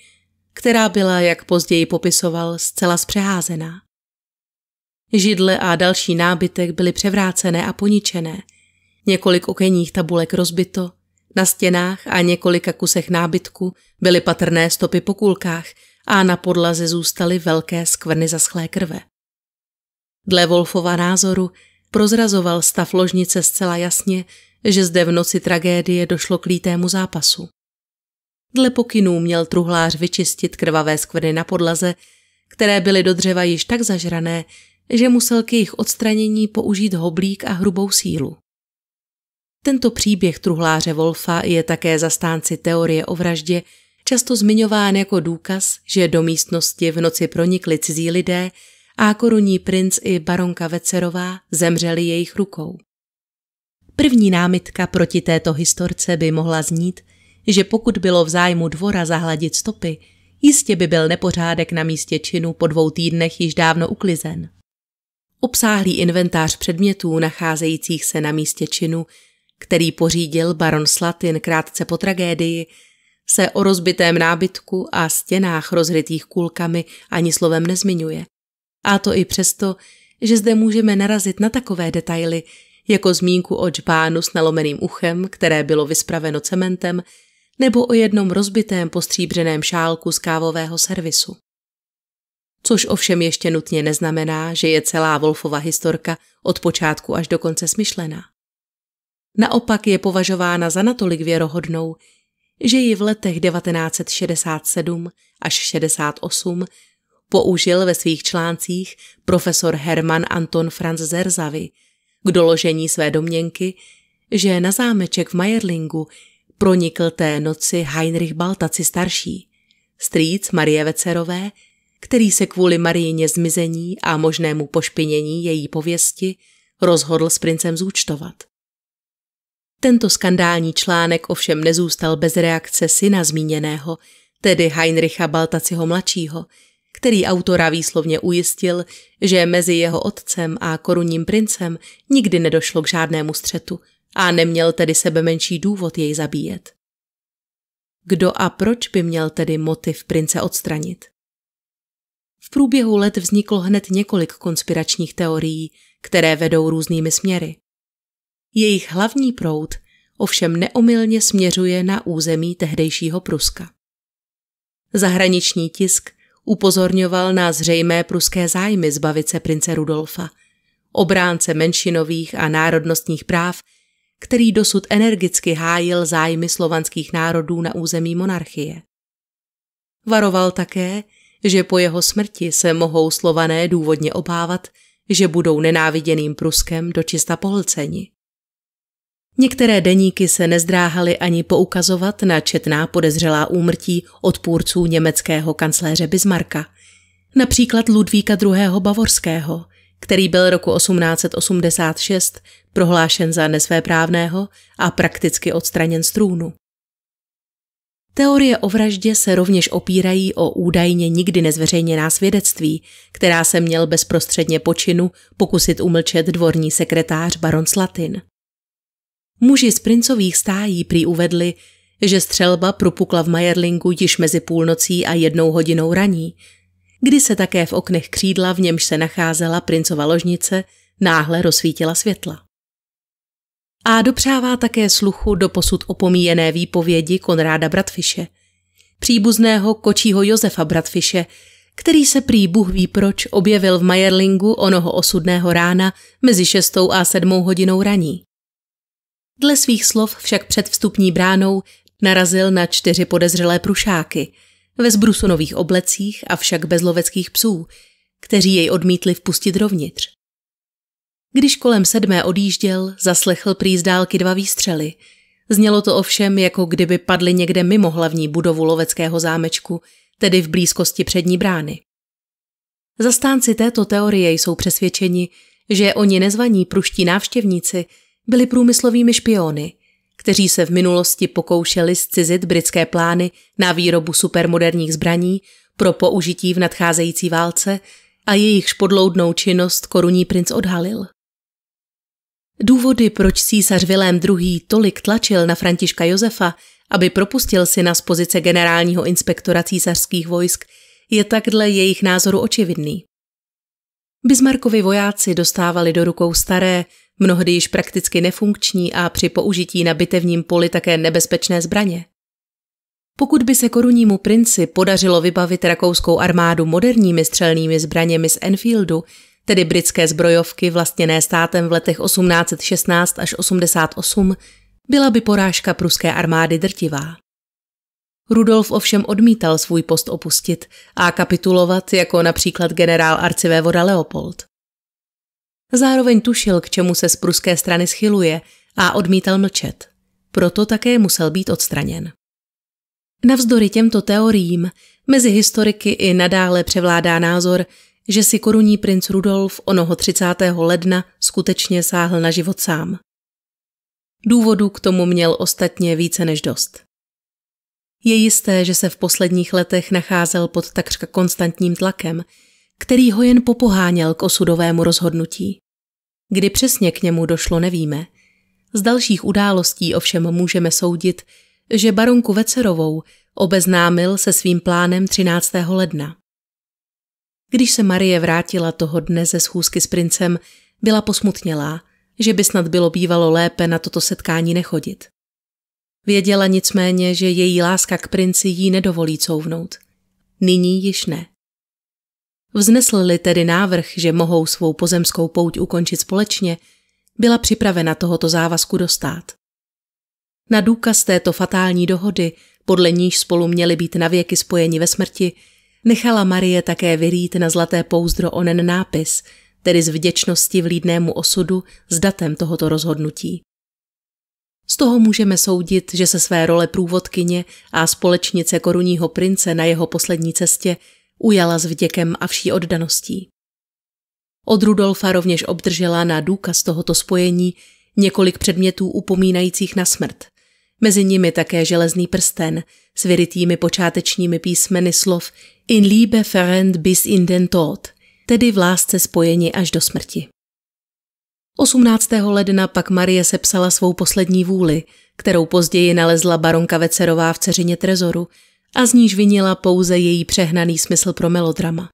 která byla, jak později popisoval, zcela zpřeházená. Židle a další nábytek byly převrácené a poničené, několik okenních tabulek rozbito – na stěnách a několika kusech nábytku byly patrné stopy po kulkách a na podlaze zůstaly velké skvrny zaschlé krve. Dle Wolfova názoru prozrazoval stav ložnice zcela jasně, že zde v noci tragédie došlo k lítému zápasu. Dle pokynů měl truhlář vyčistit krvavé skvrny na podlaze, které byly do dřeva již tak zažrané, že musel k jejich odstranění použít hoblík a hrubou sílu. Tento příběh truhláře Wolfa je také zastánci teorie o vraždě často zmiňován jako důkaz, že do místnosti v noci pronikli cizí lidé a korunní princ i baronka Vecerová zemřeli jejich rukou. První námitka proti této historce by mohla znít, že pokud bylo v zájmu dvora zahladit stopy, jistě by byl nepořádek na místě činu po dvou týdnech již dávno uklizen. Obsáhlý inventář předmětů nacházejících se na místě činu který pořídil baron Slatin krátce po tragédii, se o rozbitém nábytku a stěnách rozrytých kulkami ani slovem nezmiňuje. A to i přesto, že zde můžeme narazit na takové detaily, jako zmínku o džbánu s nalomeným uchem, které bylo vyspraveno cementem, nebo o jednom rozbitém postříbřeném šálku z kávového servisu. Což ovšem ještě nutně neznamená, že je celá Wolfova historka od počátku až do konce smyšlená. Naopak je považována za natolik věrohodnou, že ji v letech 1967 až 68 použil ve svých článcích profesor Hermann Anton Franz Zerzavy k doložení své domněnky, že na zámeček v Majerlingu pronikl té noci Heinrich Baltaci starší, strýc Marie Vecerové, který se kvůli Marijině zmizení a možnému pošpinění její pověsti rozhodl s princem zúčtovat. Tento skandální článek ovšem nezůstal bez reakce syna zmíněného, tedy Heinricha Baltaciho mladšího, který autora výslovně ujistil, že mezi jeho otcem a korunním princem nikdy nedošlo k žádnému střetu a neměl tedy sebe menší důvod jej zabíjet. Kdo a proč by měl tedy motiv prince odstranit? V průběhu let vzniklo hned několik konspiračních teorií, které vedou různými směry. Jejich hlavní proud ovšem neomylně směřuje na území tehdejšího Pruska. Zahraniční tisk upozorňoval na zřejmé pruské zájmy zbavit se prince Rudolfa, obránce menšinových a národnostních práv, který dosud energicky hájil zájmy slovanských národů na území monarchie. Varoval také, že po jeho smrti se mohou slované důvodně obávat, že budou nenáviděným Pruskem dočista pohlceni. Některé deníky se nezdráhaly ani poukazovat na četná podezřelá úmrtí odpůrců německého kancléře Bismarcka, například Ludvíka II. Bavorského, který byl roku 1886 prohlášen za nesvéprávného a prakticky odstraněn z trůnu. Teorie o vraždě se rovněž opírají o údajně nikdy nezveřejněná svědectví, která se měl bezprostředně počinu pokusit umlčet dvorní sekretář baron Slatin. Muži z princových stájí prý uvedli, že střelba propukla v Majerlingu již mezi půlnocí a jednou hodinou raní, kdy se také v oknech křídla, v němž se nacházela princova ložnice, náhle rozsvítila světla. A dopřává také sluchu do posud opomíjené výpovědi Konráda Bratfiše, příbuzného kočího Josefa Bratfiše, který se prý Bůh ví proč objevil v Majerlingu onoho osudného rána mezi šestou a sedmou hodinou raní. Dle svých slov však před vstupní bránou narazil na čtyři podezřelé prušáky ve zbrusunových oblecích a však bez loveckých psů, kteří jej odmítli vpustit dovnitř. Když kolem sedmé odjížděl, zaslechl prý z dálky dva výstřely. Znělo to ovšem, jako kdyby padly někde mimo hlavní budovu loveckého zámečku, tedy v blízkosti přední brány. Zastánci této teorie jsou přesvědčeni, že oni nezvaní pruští návštěvníci – byli průmyslovými špiony, kteří se v minulosti pokoušeli zcizit britské plány na výrobu supermoderních zbraní pro použití v nadcházející válce a jejichž podloudnou činnost korunní princ odhalil. Důvody, proč císař Vilém II. tolik tlačil na Františka Josefa, aby propustil si na pozice generálního inspektora císařských vojsk, je tak dle jejich názoru očividný. Bismarckovi vojáci dostávali do rukou staré, mnohdy již prakticky nefunkční a při použití na bitevním poli také nebezpečné zbraně. Pokud by se korunnímu princi podařilo vybavit rakouskou armádu moderními střelnými zbraněmi z Enfieldu, tedy britské zbrojovky vlastněné státem v letech 1816 až 88, byla by porážka pruské armády drtivá. Rudolf ovšem odmítal svůj post opustit a kapitulovat jako například generál arcivévoda Leopold. Zároveň tušil, k čemu se z pruské strany schyluje a odmítal mlčet. Proto také musel být odstraněn. Navzdory těmto teoriím mezi historiky i nadále převládá názor, že si korunní princ Rudolf onoho 30. ledna skutečně sáhl na život sám. Důvodů k tomu měl ostatně více než dost. Je jisté, že se v posledních letech nacházel pod takřka konstantním tlakem – který ho jen popoháněl k osudovému rozhodnutí. Kdy přesně k němu došlo, nevíme. Z dalších událostí ovšem můžeme soudit, že baronku Vecerovou obeznámil se svým plánem 13. ledna. Když se Marie vrátila toho dne ze schůzky s princem, byla posmutnělá, že by snad bylo bývalo lépe na toto setkání nechodit. Věděla nicméně, že její láska k princi jí nedovolí couvnout. Nyní již ne. Vznesl-li tedy návrh, že mohou svou pozemskou pouť ukončit společně, byla připravena tohoto závazku dostát. Na důkaz této fatální dohody, podle níž spolu měli být navěky spojeni ve smrti, nechala Marie také vyrýt na zlaté pouzdro onen nápis, tedy z vděčnosti vlídnému osudu s datem tohoto rozhodnutí. Z toho můžeme soudit, že se své role průvodkyně a společnice korunního prince na jeho poslední cestě ujala s vděkem a vší oddaností. Od Rudolfa rovněž obdržela na důkaz tohoto spojení několik předmětů upomínajících na smrt. Mezi nimi také železný prsten s vyrytými počátečními písmeny slov In Liebe ferend bis in den Tod, tedy v lásce spojeni až do smrti. 18. ledna pak Marie sepsala svou poslední vůli, kterou později nalezla baronka Vecerová v ceřině Trezoru a z níž vinila pouze její přehnaný smysl pro melodrama.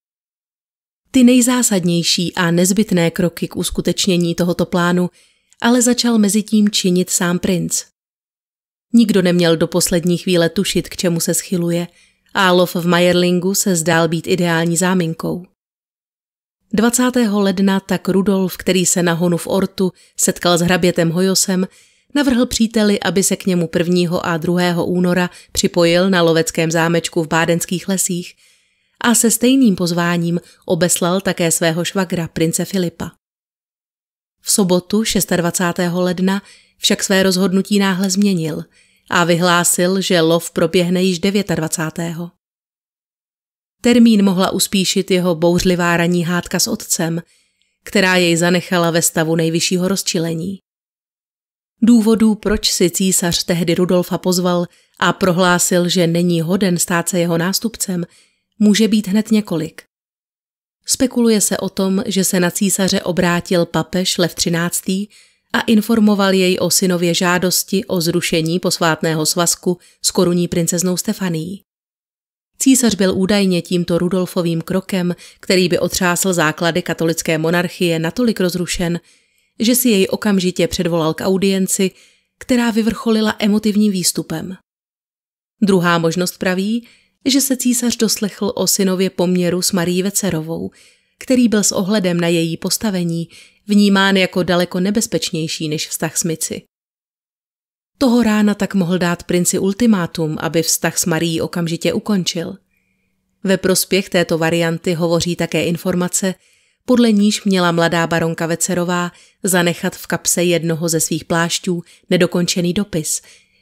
Ty nejzásadnější a nezbytné kroky k uskutečnění tohoto plánu ale začal mezi tím činit sám princ. Nikdo neměl do poslední chvíle tušit, k čemu se schyluje a lov v Majerlingu se zdál být ideální záminkou. 20. ledna tak Rudolf, který se na honu v Ortu setkal s hrabětem Hojosem, Navrhl příteli, aby se k němu 1. a 2. února připojil na loveckém zámečku v Bádenských lesích a se stejným pozváním obeslal také svého švagra, prince Filipa. V sobotu 26. ledna však své rozhodnutí náhle změnil a vyhlásil, že lov proběhne již 29. Termín mohla uspíšit jeho bouřlivá raní hádka s otcem, která jej zanechala ve stavu nejvyššího rozčilení. Důvodů, proč si císař tehdy Rudolfa pozval a prohlásil, že není hoden stát se jeho nástupcem, může být hned několik. Spekuluje se o tom, že se na císaře obrátil papež Lev XIII. a informoval jej o synově žádosti o zrušení posvátného svazku s korunní princeznou Stefanií. Císař byl údajně tímto Rudolfovým krokem, který by otřásl základy katolické monarchie, natolik rozrušen, že si jej okamžitě předvolal k audienci, která vyvrcholila emotivním výstupem. Druhá možnost praví, že se císař doslechl o synově poměru s Marí Vecerovou, který byl s ohledem na její postavení vnímán jako daleko nebezpečnější než vztah s Mici. Toho rána tak mohl dát princi ultimátum, aby vztah s Marí okamžitě ukončil. Ve prospěch této varianty hovoří také informace, podle níž měla mladá baronka Vecerová zanechat v kapse jednoho ze svých plášťů nedokončený dopis,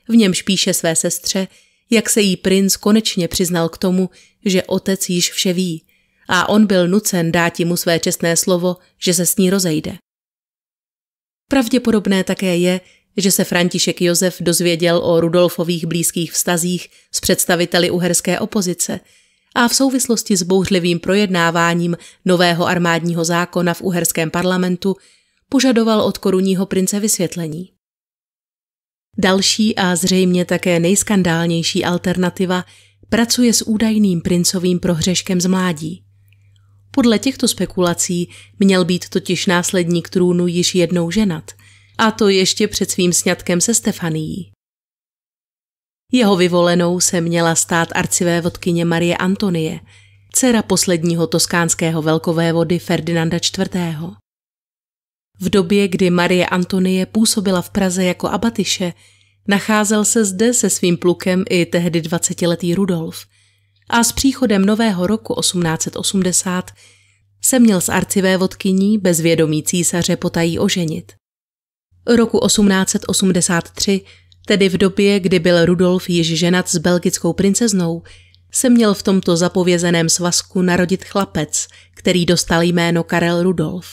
v němž píše své sestře, jak se jí princ konečně přiznal k tomu, že otec již vše ví a on byl nucen dát mu své čestné slovo, že se s ní rozejde. Pravděpodobné také je, že se František Josef dozvěděl o Rudolfových blízkých vztazích s představiteli uherské opozice – a v souvislosti s bouřlivým projednáváním nového armádního zákona v uherském parlamentu požadoval od korunního prince vysvětlení. Další a zřejmě také nejskandálnější alternativa pracuje s údajným princovým prohřeškem z mládí. Podle těchto spekulací měl být totiž následník trůnu již jednou ženat, a to ještě před svým sňatkem se Stefanií. Jeho vyvolenou se měla stát vodkyně Marie Antonie, dcera posledního toskánského vody Ferdinanda IV. V době, kdy Marie Antonie působila v Praze jako abatyše, nacházel se zde se svým plukem i tehdy 20-letý Rudolf. A s příchodem nového roku 1880 se měl s vodkyní bez vědomí císaře potají oženit. Roku 1883 tedy v době, kdy byl Rudolf již ženat s belgickou princeznou, se měl v tomto zapovězeném svazku narodit chlapec, který dostal jméno Karel Rudolf.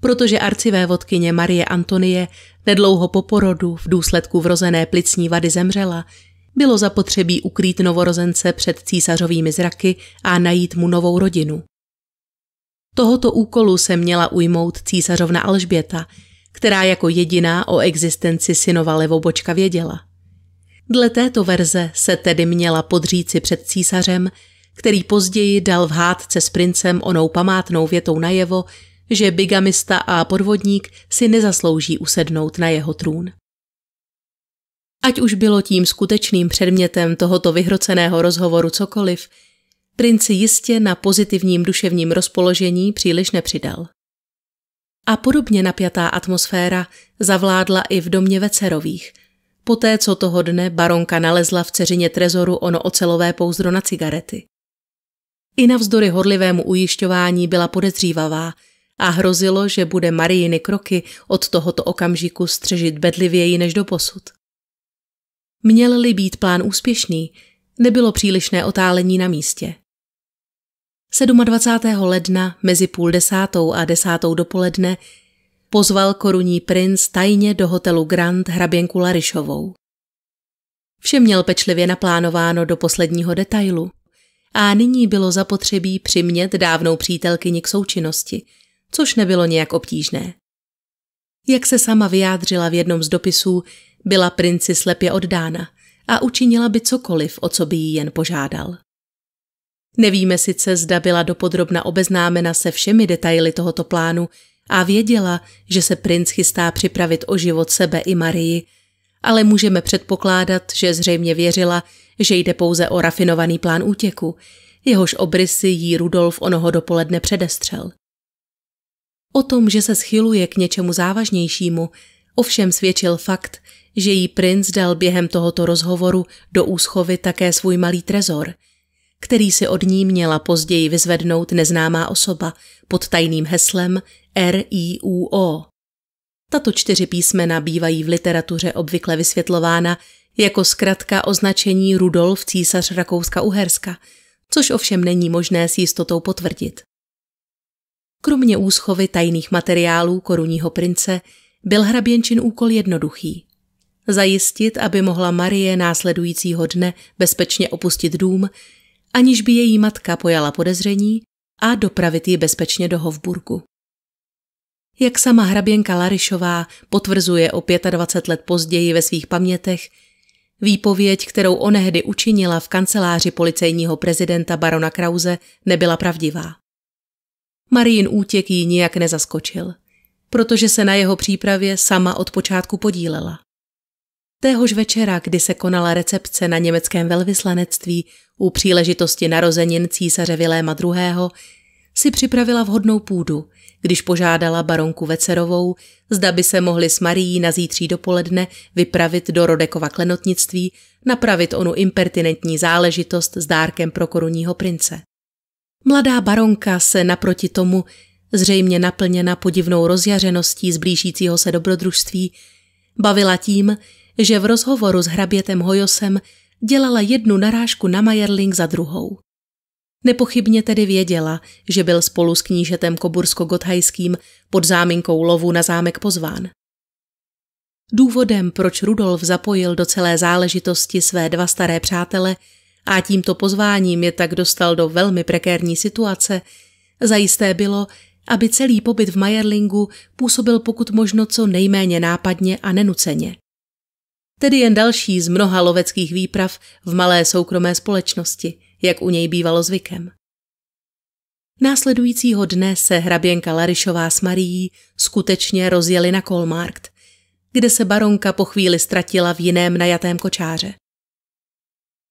Protože vodkyně Marie Antonie nedlouho po porodu v důsledku vrozené plicní vady zemřela, bylo zapotřebí ukrýt novorozence před císařovými zraky a najít mu novou rodinu. Tohoto úkolu se měla ujmout císařovna Alžběta – která jako jediná o existenci synova levobočka věděla. Dle této verze se tedy měla podříci před císařem, který později dal v hádce s princem onou památnou větou najevo, že bigamista a podvodník si nezaslouží usednout na jeho trůn. Ať už bylo tím skutečným předmětem tohoto vyhroceného rozhovoru cokoliv, princ jistě na pozitivním duševním rozpoložení příliš nepřidal a podobně napjatá atmosféra zavládla i v domě Vecerových. Poté, co toho dne baronka nalezla v ceřině trezoru ono ocelové pouzdro na cigarety. I navzdory horlivému ujišťování byla podezřívavá a hrozilo, že bude Marijiny kroky od tohoto okamžiku střežit bedlivěji než do posud. Měl-li být plán úspěšný, nebylo přílišné otálení na místě. 27. ledna mezi půl desátou a desátou dopoledne pozval korunní princ tajně do hotelu Grand hraběnku Larišovou. Vše měl pečlivě naplánováno do posledního detailu a nyní bylo zapotřebí přimět dávnou přítelkyni k součinnosti, což nebylo nějak obtížné. Jak se sama vyjádřila v jednom z dopisů, byla princi slepě oddána a učinila by cokoliv, o co by jí jen požádal. Nevíme sice, zda byla dopodrobna obeznámena se všemi detaily tohoto plánu a věděla, že se princ chystá připravit o život sebe i Marii, ale můžeme předpokládat, že zřejmě věřila, že jde pouze o rafinovaný plán útěku, jehož obrysy jí Rudolf onoho dopoledne předestřel. O tom, že se schyluje k něčemu závažnějšímu, ovšem svědčil fakt, že jí princ dal během tohoto rozhovoru do úschovy také svůj malý trezor – který si od ní měla později vyzvednout neznámá osoba pod tajným heslem RIUO. Tato čtyři písmena bývají v literatuře obvykle vysvětlována jako zkratka označení Rudolf císař Rakouska-Uherska, což ovšem není možné s jistotou potvrdit. Kromě úschovy tajných materiálů korunního prince byl hraběnčin úkol jednoduchý. Zajistit, aby mohla Marie následujícího dne bezpečně opustit dům, aniž by její matka pojala podezření a dopravit ji bezpečně do Hofburgu. Jak sama hraběnka Larišová potvrzuje o 25 let později ve svých pamětech, výpověď, kterou onehdy učinila v kanceláři policejního prezidenta barona Krause, nebyla pravdivá. Marín útěk ji nijak nezaskočil, protože se na jeho přípravě sama od počátku podílela. Téhož večera, kdy se konala recepce na německém velvyslanectví, u příležitosti narozenin císaře Viléma II. si připravila vhodnou půdu, když požádala baronku Vecerovou, zda by se mohli s Marií na zítří dopoledne vypravit do Rodekova klenotnictví, napravit onu impertinentní záležitost s dárkem pro korunního prince. Mladá baronka se naproti tomu, zřejmě naplněna podivnou rozjařeností zblížícího se dobrodružství, bavila tím, že v rozhovoru s hrabětem Hojosem dělala jednu narážku na Majerling za druhou. Nepochybně tedy věděla, že byl spolu s knížetem Kobursko-Gothajským pod záminkou lovu na zámek pozván. Důvodem, proč Rudolf zapojil do celé záležitosti své dva staré přátele a tímto pozváním je tak dostal do velmi prekérní situace, zajisté bylo, aby celý pobyt v Majerlingu působil pokud možno co nejméně nápadně a nenuceně. Tedy jen další z mnoha loveckých výprav v malé soukromé společnosti, jak u něj bývalo zvykem. Následujícího dne se hraběnka Larišová s Marií skutečně rozjeli na Kolmarkt, kde se baronka po chvíli ztratila v jiném najatém kočáře.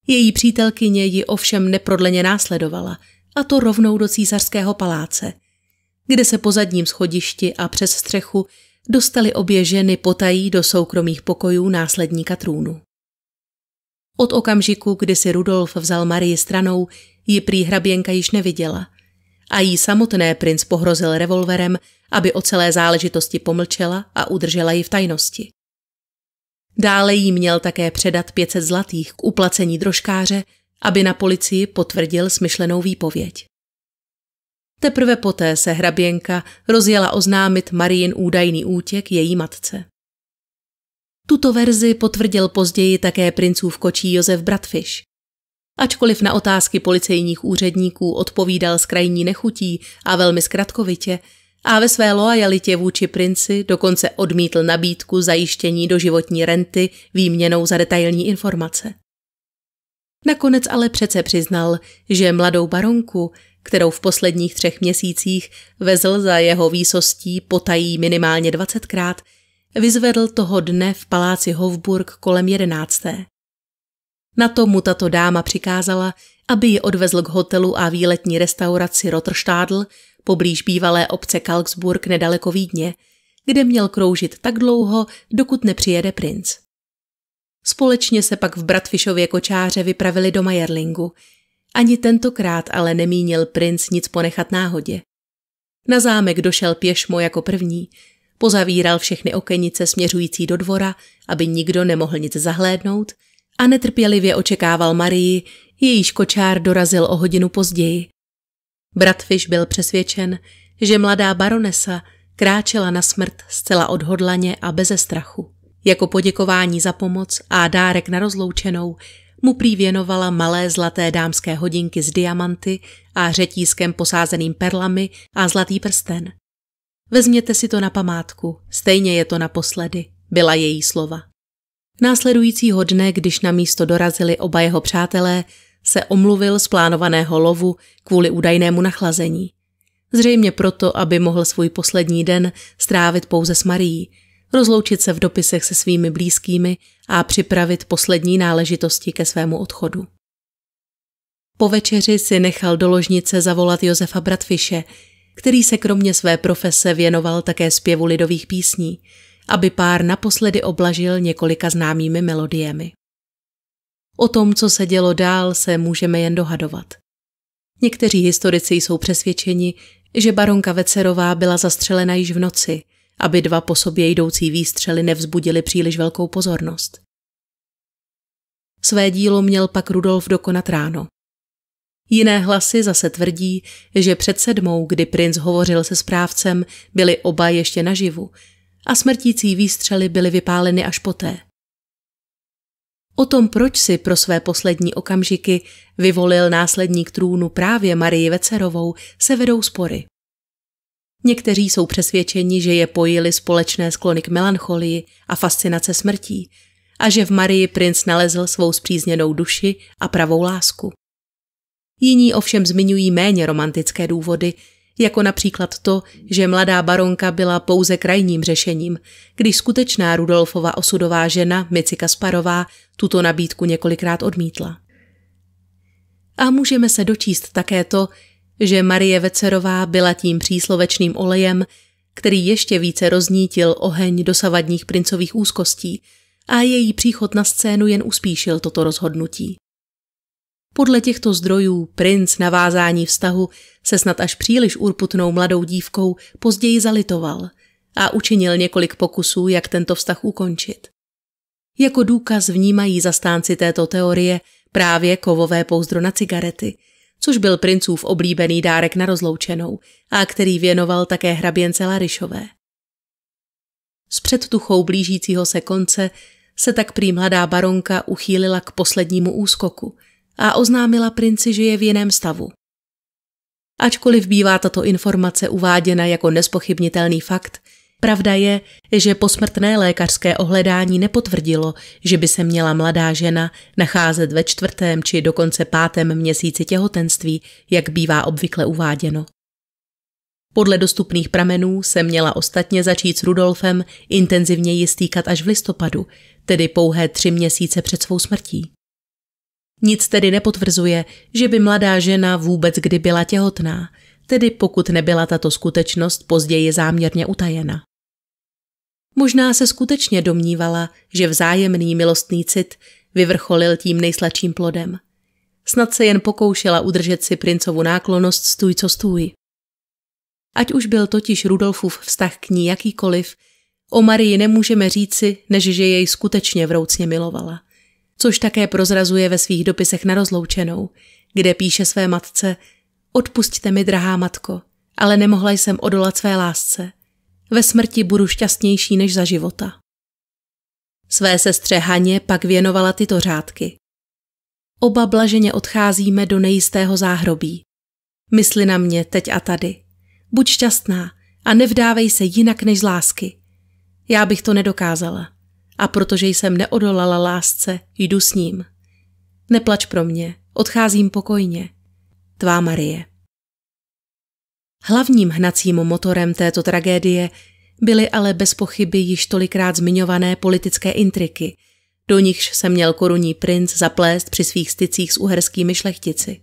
Její přítelkyně ji ovšem neprodleně následovala, a to rovnou do císařského paláce, kde se po zadním schodišti a přes střechu dostali obě ženy potají do soukromých pokojů následníka trůnu. Od okamžiku, kdy si Rudolf vzal Marii stranou, ji prý hraběnka již neviděla a jí samotné princ pohrozil revolverem, aby o celé záležitosti pomlčela a udržela ji v tajnosti. Dále jí měl také předat 500 zlatých k uplacení drožkáře, aby na policii potvrdil smyšlenou výpověď. Teprve poté se hraběnka rozjela oznámit Marijin údajný útěk její matce. Tuto verzi potvrdil později také princův kočí Josef Bratfish. Ačkoliv na otázky policejních úředníků odpovídal s krajní nechutí a velmi zkratkovitě, a ve své loajalitě vůči princi dokonce odmítl nabídku zajištění do životní renty výměnou za detailní informace. Nakonec ale přece přiznal, že mladou baronku kterou v posledních třech měsících vezl za jeho výsostí potají minimálně dvacetkrát, vyzvedl toho dne v paláci Hofburg kolem jedenácté. Na to mu tato dáma přikázala, aby ji odvezl k hotelu a výletní restauraci Rotterstadl poblíž bývalé obce Kalksburg nedaleko Vídně, kde měl kroužit tak dlouho, dokud nepřijede princ. Společně se pak v Bratfišově kočáře vypravili do Majerlingu – ani tentokrát ale nemínil princ nic ponechat náhodě. Na zámek došel pěšmo jako první, pozavíral všechny okenice směřující do dvora, aby nikdo nemohl nic zahlédnout a netrpělivě očekával Marii, jejíž kočár dorazil o hodinu později. Bratfiš byl přesvědčen, že mladá baronesa kráčela na smrt zcela odhodlaně a beze strachu. Jako poděkování za pomoc a dárek na rozloučenou mu prý věnovala malé zlaté dámské hodinky s diamanty a řetízkem posázeným perlami a zlatý prsten. Vezměte si to na památku, stejně je to naposledy, byla její slova. Následujícího dne, když na místo dorazili oba jeho přátelé, se omluvil z plánovaného lovu kvůli údajnému nachlazení. Zřejmě proto, aby mohl svůj poslední den strávit pouze s Marií, rozloučit se v dopisech se svými blízkými a připravit poslední náležitosti ke svému odchodu. Po večeři si nechal do ložnice zavolat Josefa Bratfiše, který se kromě své profese věnoval také zpěvu lidových písní, aby pár naposledy oblažil několika známými melodiemi. O tom, co se dělo dál, se můžeme jen dohadovat. Někteří historici jsou přesvědčeni, že baronka Vecerová byla zastřelena již v noci – aby dva po sobě jdoucí výstřely nevzbudily příliš velkou pozornost. Své dílo měl pak Rudolf dokonat ráno. Jiné hlasy zase tvrdí, že před sedmou, kdy princ hovořil se správcem, byli oba ještě naživu a smrtící výstřely byly vypáleny až poté. O tom, proč si pro své poslední okamžiky vyvolil následník trůnu právě Marii Vecerovou, se vedou spory. Někteří jsou přesvědčeni, že je pojili společné sklony k melancholii a fascinace smrtí a že v Marii princ nalezl svou spřízněnou duši a pravou lásku. Jiní ovšem zmiňují méně romantické důvody, jako například to, že mladá baronka byla pouze krajním řešením, když skutečná Rudolfova osudová žena Mici Kasparová tuto nabídku několikrát odmítla. A můžeme se dočíst také to, že Marie Vecerová byla tím příslovečným olejem, který ještě více roznítil oheň dosavadních princových úzkostí a její příchod na scénu jen uspíšil toto rozhodnutí. Podle těchto zdrojů princ navázání vztahu se snad až příliš urputnou mladou dívkou později zalitoval a učinil několik pokusů, jak tento vztah ukončit. Jako důkaz vnímají zastánci této teorie právě kovové pouzdro na cigarety – což byl princův oblíbený dárek na rozloučenou a který věnoval také hraběnce Larišové. S předtuchou blížícího se konce se tak prý mladá baronka uchýlila k poslednímu úskoku a oznámila princi, že je v jiném stavu. Ačkoliv bývá tato informace uváděna jako nespochybnitelný fakt – Pravda je, že posmrtné lékařské ohledání nepotvrdilo, že by se měla mladá žena nacházet ve čtvrtém či dokonce pátém měsíci těhotenství, jak bývá obvykle uváděno. Podle dostupných pramenů se měla ostatně začít s Rudolfem intenzivněji stýkat až v listopadu, tedy pouhé tři měsíce před svou smrtí. Nic tedy nepotvrzuje, že by mladá žena vůbec kdy byla těhotná – tedy pokud nebyla tato skutečnost později záměrně utajena. Možná se skutečně domnívala, že vzájemný milostný cit vyvrcholil tím nejsladším plodem. Snad se jen pokoušela udržet si princovu náklonost stůj co stůj. Ať už byl totiž Rudolfův vztah k ní jakýkoliv, o Marii nemůžeme říci, než že jej skutečně vroucně milovala. Což také prozrazuje ve svých dopisech na rozloučenou, kde píše své matce – Odpustte mi, drahá matko, ale nemohla jsem odolat své lásce. Ve smrti budu šťastnější než za života. Své sestře Haně pak věnovala tyto řádky. Oba blaženě odcházíme do nejistého záhrobí. Mysli na mě teď a tady. Buď šťastná a nevdávej se jinak než z lásky. Já bych to nedokázala. A protože jsem neodolala lásce, jdu s ním. Neplač pro mě, odcházím pokojně tvá Marie. Hlavním hnacím motorem této tragédie byly ale bez pochyby již tolikrát zmiňované politické intriky, do nichž se měl korunní princ zaplést při svých stycích s uherskými šlechtici.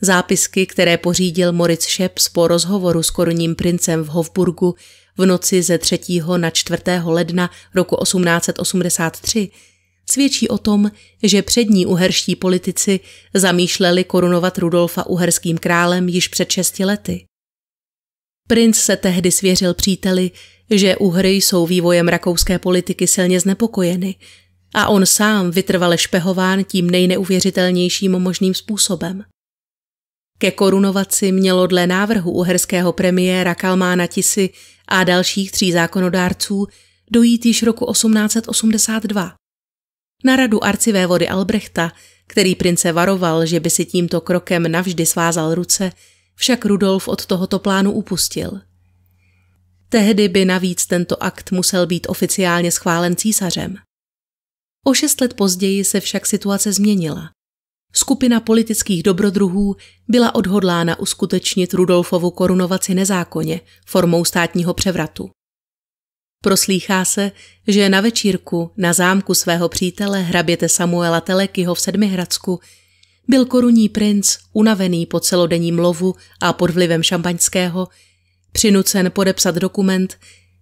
Zápisky, které pořídil Moritz Šeps po rozhovoru s korunním princem v Hofburgu v noci ze 3. na 4. ledna roku 1883, svědčí o tom, že přední uherští politici zamýšleli korunovat Rudolfa uherským králem již před šesti lety. Princ se tehdy svěřil příteli, že Uhry jsou vývojem rakouské politiky silně znepokojeny a on sám vytrvale špehován tím nejneuvěřitelnějším možným způsobem. Ke korunovaci mělo dle návrhu uherského premiéra Kalmána Tisy a dalších tří zákonodárců dojít již roku 1882. Na radu vody Albrechta, který prince varoval, že by si tímto krokem navždy svázal ruce, však Rudolf od tohoto plánu upustil. Tehdy by navíc tento akt musel být oficiálně schválen císařem. O šest let později se však situace změnila. Skupina politických dobrodruhů byla odhodlána uskutečnit Rudolfovu korunovaci nezákonně formou státního převratu. Proslýchá se, že na večírku na zámku svého přítele hraběte Samuela Telekyho v Sedmihradsku byl korunní princ, unavený po celodenním lovu a pod vlivem šampaňského, přinucen podepsat dokument,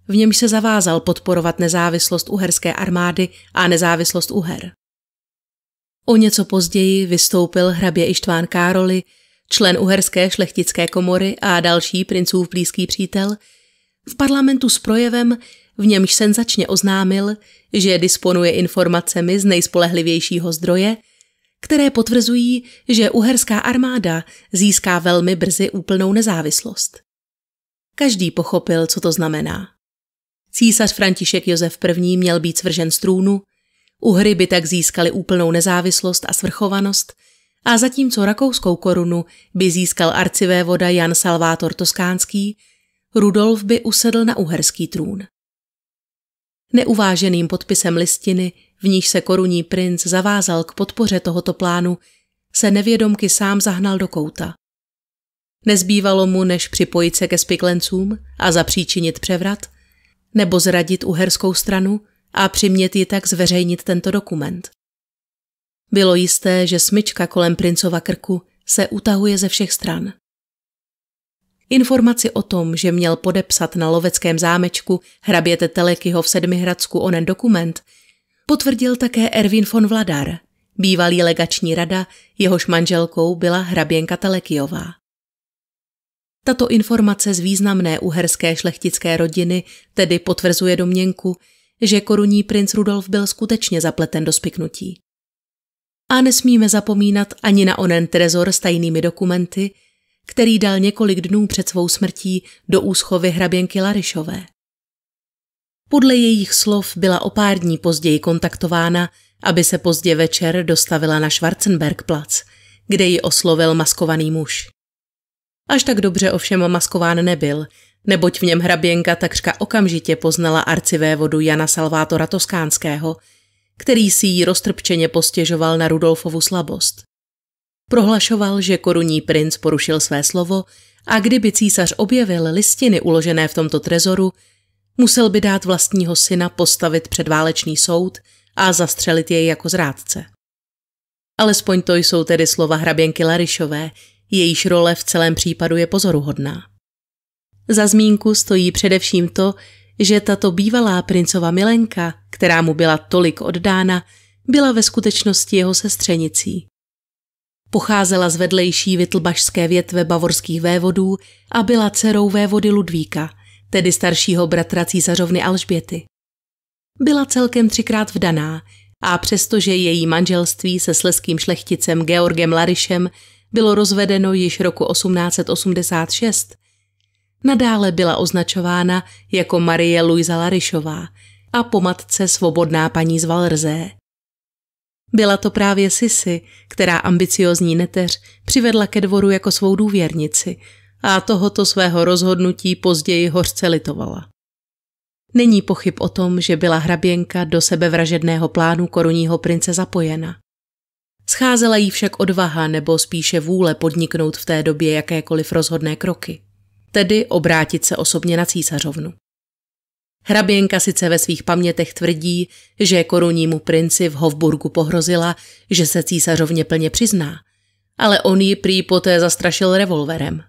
v němž se zavázal podporovat nezávislost uherské armády a nezávislost Uher. O něco později vystoupil hrabě Ištván Károly, člen uherské šlechtické komory a další princův blízký přítel, v parlamentu s projevem, v němž senzačně oznámil, že disponuje informacemi z nejspolehlivějšího zdroje, které potvrzují, že uherská armáda získá velmi brzy úplnou nezávislost. Každý pochopil, co to znamená. Císař František Josef I. měl být svržen z trůnu, Uhry by tak získali úplnou nezávislost a svrchovanost a zatímco rakouskou korunu by získal voda Jan Salvátor Toskánský, Rudolf by usedl na uherský trůn neuváženým podpisem listiny, v níž se korunní princ zavázal k podpoře tohoto plánu, se nevědomky sám zahnal do kouta. Nezbývalo mu, než připojit se ke spiklencům a zapříčinit převrat, nebo zradit uherskou stranu a přimět ji tak zveřejnit tento dokument. Bylo jisté, že smyčka kolem princova krku se utahuje ze všech stran. Informaci o tom, že měl podepsat na loveckém zámečku hraběte Telekyho v Sedmihradsku onen dokument, potvrdil také Erwin von Vladar, bývalý legační rada, jehož manželkou byla hraběnka Telekyová. Tato informace z významné uherské šlechtické rodiny tedy potvrzuje domněnku, že korunní princ Rudolf byl skutečně zapleten do spiknutí. A nesmíme zapomínat ani na onen trezor s tajnými dokumenty, který dal několik dnů před svou smrtí do úschovy hraběnky Larišové. Podle jejich slov byla o pár dní později kontaktována, aby se pozdě večer dostavila na Schwarzenbergplatz, kde ji oslovil maskovaný muž. Až tak dobře ovšem maskován nebyl, neboť v něm hraběnka takřka okamžitě poznala vodu Jana Salvátora Toskánského, který si jí roztrpčeně postěžoval na Rudolfovu slabost. Prohlašoval, že korunní princ porušil své slovo a kdyby císař objevil listiny uložené v tomto trezoru, musel by dát vlastního syna postavit předválečný soud a zastřelit jej jako zrádce. Alespoň to jsou tedy slova hraběnky Larišové, jejíž role v celém případu je pozoruhodná. Za zmínku stojí především to, že tato bývalá princova milenka, která mu byla tolik oddána, byla ve skutečnosti jeho sestřenicí. Pocházela z vedlejší vytlbašské větve bavorských vévodů a byla dcerou vévody Ludvíka, tedy staršího bratra císařovny Alžběty. Byla celkem třikrát vdaná a přestože její manželství se sleským šlechticem Georgem Larišem bylo rozvedeno již roku 1886, nadále byla označována jako Marie Luisa Larišová a po matce svobodná paní z Valrzé – byla to právě Sisi, která ambiciozní neteř přivedla ke dvoru jako svou důvěrnici a tohoto svého rozhodnutí později hořce litovala. Není pochyb o tom, že byla hraběnka do sebevražedného plánu korunního prince zapojena. Scházela jí však odvaha nebo spíše vůle podniknout v té době jakékoliv rozhodné kroky, tedy obrátit se osobně na císařovnu. Hraběnka sice ve svých pamětech tvrdí, že korunnímu princi v Hofburgu pohrozila, že se císařovně plně přizná, ale on ji prý poté zastrašil revolverem.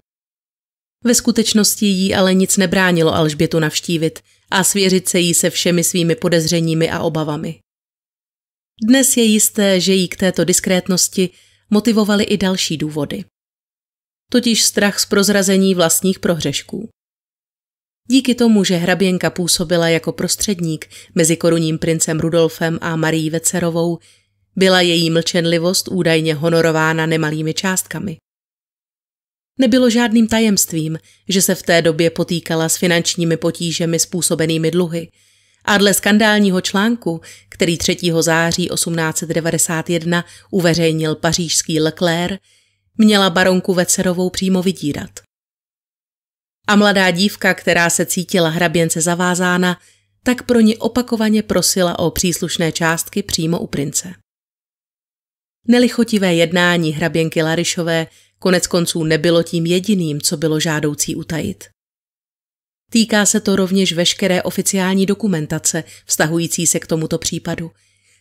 Ve skutečnosti jí ale nic nebránilo Alžbětu navštívit a svěřit se jí se všemi svými podezřeními a obavami. Dnes je jisté, že jí k této diskrétnosti motivovaly i další důvody. Totiž strach z prozrazení vlastních prohřešků. Díky tomu, že hraběnka působila jako prostředník mezi korunním princem Rudolfem a Marí Vecerovou, byla její mlčenlivost údajně honorována nemalými částkami. Nebylo žádným tajemstvím, že se v té době potýkala s finančními potížemi způsobenými dluhy a dle skandálního článku, který 3. září 1891 uveřejnil pařížský Leclerc, měla baronku Vecerovou přímo vydírat a mladá dívka, která se cítila hraběnce zavázána, tak pro ní opakovaně prosila o příslušné částky přímo u prince. Nelichotivé jednání hraběnky Larišové konec konců nebylo tím jediným, co bylo žádoucí utajit. Týká se to rovněž veškeré oficiální dokumentace vztahující se k tomuto případu,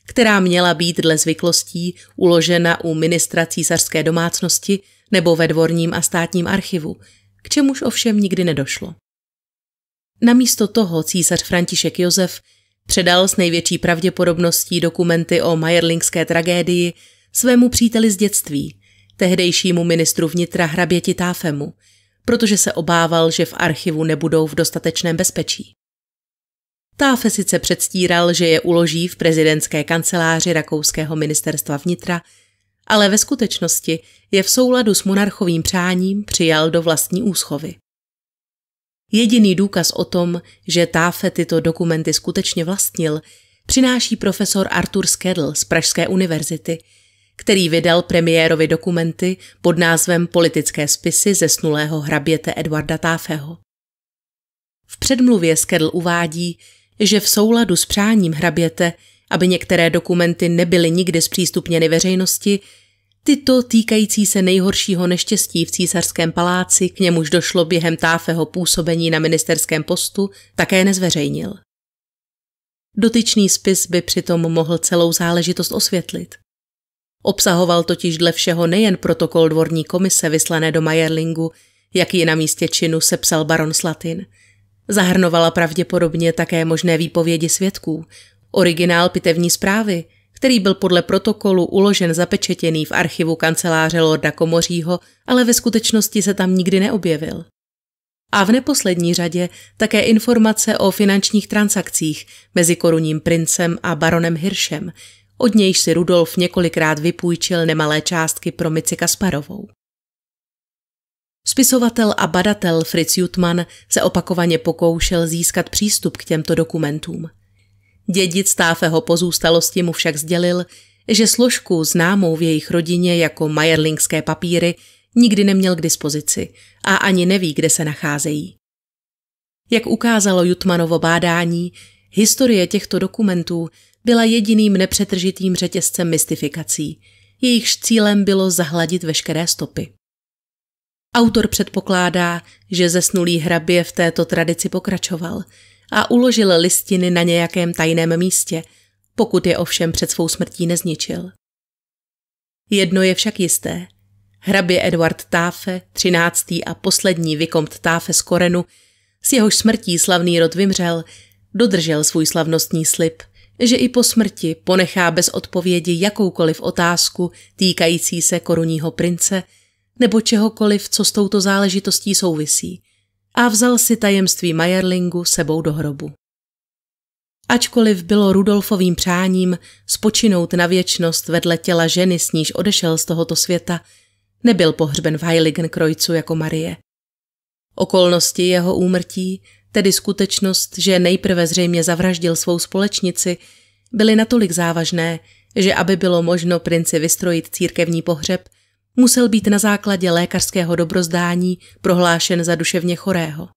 která měla být dle zvyklostí uložena u ministra císařské domácnosti nebo ve dvorním a státním archivu – k čemuž ovšem nikdy nedošlo. Namísto toho císař František Josef předal s největší pravděpodobností dokumenty o majerlingské tragédii svému příteli z dětství, tehdejšímu ministru vnitra hraběti Táfemu, protože se obával, že v archivu nebudou v dostatečném bezpečí. Táfe sice předstíral, že je uloží v prezidentské kanceláři rakouského ministerstva vnitra – ale ve skutečnosti je v souladu s monarchovým přáním přijal do vlastní úschovy. Jediný důkaz o tom, že Táfe tyto dokumenty skutečně vlastnil, přináší profesor Arthur Skedl z Pražské univerzity, který vydal premiérovi dokumenty pod názvem Politické spisy zesnulého hraběte Edwarda Táfeho. V předmluvě Skedl uvádí, že v souladu s přáním hraběte aby některé dokumenty nebyly nikdy zpřístupněny veřejnosti, tyto týkající se nejhoršího neštěstí v císařském paláci, k němuž došlo během táfeho působení na ministerském postu, také nezveřejnil. Dotyčný spis by přitom mohl celou záležitost osvětlit. Obsahoval totiž dle všeho nejen protokol dvorní komise vyslané do Majerlingu, jaký na místě činu sepsal baron Slatin. Zahrnovala pravděpodobně také možné výpovědi svědků, Originál pitevní zprávy, který byl podle protokolu uložen zapečetěný v archivu kanceláře Lorda Komořího, ale ve skutečnosti se tam nikdy neobjevil. A v neposlední řadě také informace o finančních transakcích mezi korunním princem a baronem Hiršem, od nějž si Rudolf několikrát vypůjčil nemalé částky pro Mici Kasparovou. Spisovatel a badatel Fritz Jutman se opakovaně pokoušel získat přístup k těmto dokumentům. Dědic Táfeho pozůstalosti mu však sdělil, že složku známou v jejich rodině jako majerlingské papíry nikdy neměl k dispozici a ani neví, kde se nacházejí. Jak ukázalo Jutmanovo bádání, historie těchto dokumentů byla jediným nepřetržitým řetězcem mystifikací, jejichž cílem bylo zahladit veškeré stopy. Autor předpokládá, že zesnulý hrabě v této tradici pokračoval – a uložil listiny na nějakém tajném místě, pokud je ovšem před svou smrtí nezničil. Jedno je však jisté. Hrabě Edward Táfe, třináctý a poslední vykomt Táfe z Korenu, s jehož smrtí slavný rod vymřel, dodržel svůj slavnostní slib, že i po smrti ponechá bez odpovědi jakoukoliv otázku týkající se korunního prince nebo čehokoliv, co s touto záležitostí souvisí, a vzal si tajemství Majerlingu sebou do hrobu. Ačkoliv bylo Rudolfovým přáním spočinout na věčnost vedle těla ženy, s níž odešel z tohoto světa, nebyl pohřben v Heiligenkreuzu jako Marie. Okolnosti jeho úmrtí, tedy skutečnost, že nejprve zřejmě zavraždil svou společnici, byly natolik závažné, že aby bylo možno princi vystrojit církevní pohřeb, musel být na základě lékařského dobrozdání prohlášen za duševně chorého.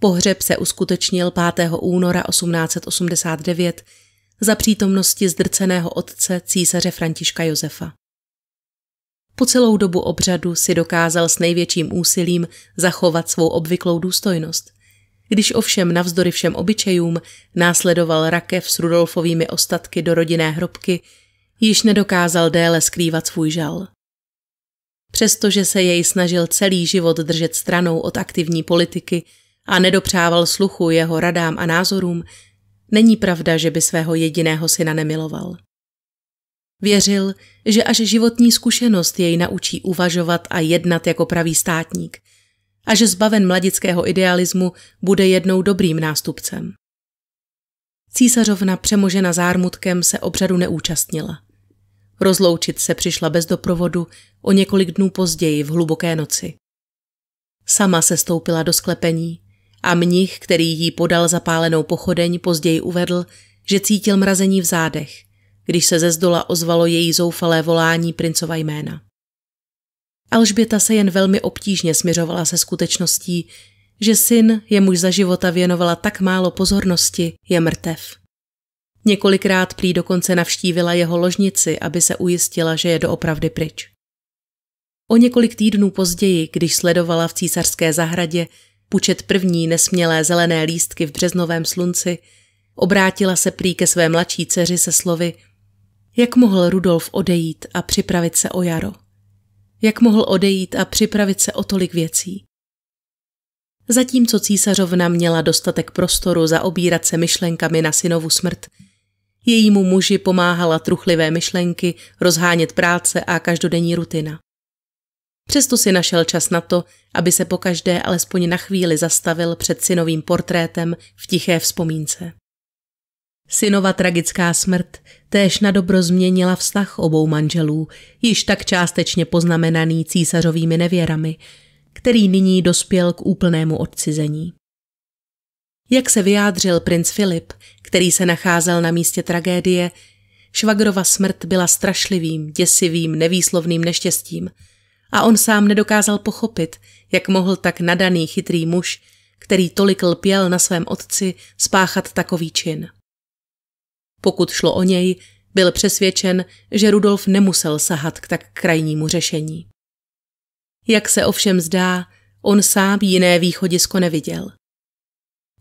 Pohřeb se uskutečnil 5. února 1889 za přítomnosti zdrceného otce císaře Františka Josefa. Po celou dobu obřadu si dokázal s největším úsilím zachovat svou obvyklou důstojnost. Když ovšem navzdory všem obyčejům následoval rakev s Rudolfovými ostatky do rodinné hrobky, již nedokázal déle skrývat svůj žal přestože se jej snažil celý život držet stranou od aktivní politiky a nedopřával sluchu jeho radám a názorům, není pravda, že by svého jediného syna nemiloval. Věřil, že až životní zkušenost jej naučí uvažovat a jednat jako pravý státník a že zbaven mladického idealismu bude jednou dobrým nástupcem. Císařovna přemožena zármutkem se obřadu neúčastnila. Rozloučit se přišla bez doprovodu o několik dnů později v hluboké noci. Sama se stoupila do sklepení a mnich, který jí podal zapálenou pochodeň, později uvedl, že cítil mrazení v zádech, když se ze zdola ozvalo její zoufalé volání princova jména. Alžběta se jen velmi obtížně směřovala se skutečností, že syn, jemuž za života věnovala tak málo pozornosti, je mrtev. Několikrát prý dokonce navštívila jeho ložnici, aby se ujistila, že je doopravdy pryč. O několik týdnů později, když sledovala v císařské zahradě pučet první nesmělé zelené lístky v březnovém slunci, obrátila se prý ke své mladší dceři se slovy Jak mohl Rudolf odejít a připravit se o jaro? Jak mohl odejít a připravit se o tolik věcí? Zatímco císařovna měla dostatek prostoru zaobírat se myšlenkami na synovu smrt, jejímu muži pomáhala truchlivé myšlenky, rozhánět práce a každodenní rutina. Přesto si našel čas na to, aby se po každé alespoň na chvíli zastavil před synovým portrétem v tiché vzpomínce. Synova tragická smrt též na dobro změnila vztah obou manželů, již tak částečně poznamenaný císařovými nevěrami, který nyní dospěl k úplnému odcizení. Jak se vyjádřil princ Filip, který se nacházel na místě tragédie, švagrova smrt byla strašlivým, děsivým, nevýslovným neštěstím – a on sám nedokázal pochopit, jak mohl tak nadaný chytrý muž, který tolik lpěl na svém otci, spáchat takový čin. Pokud šlo o něj, byl přesvědčen, že Rudolf nemusel sahat k tak krajnímu řešení. Jak se ovšem zdá, on sám jiné východisko neviděl.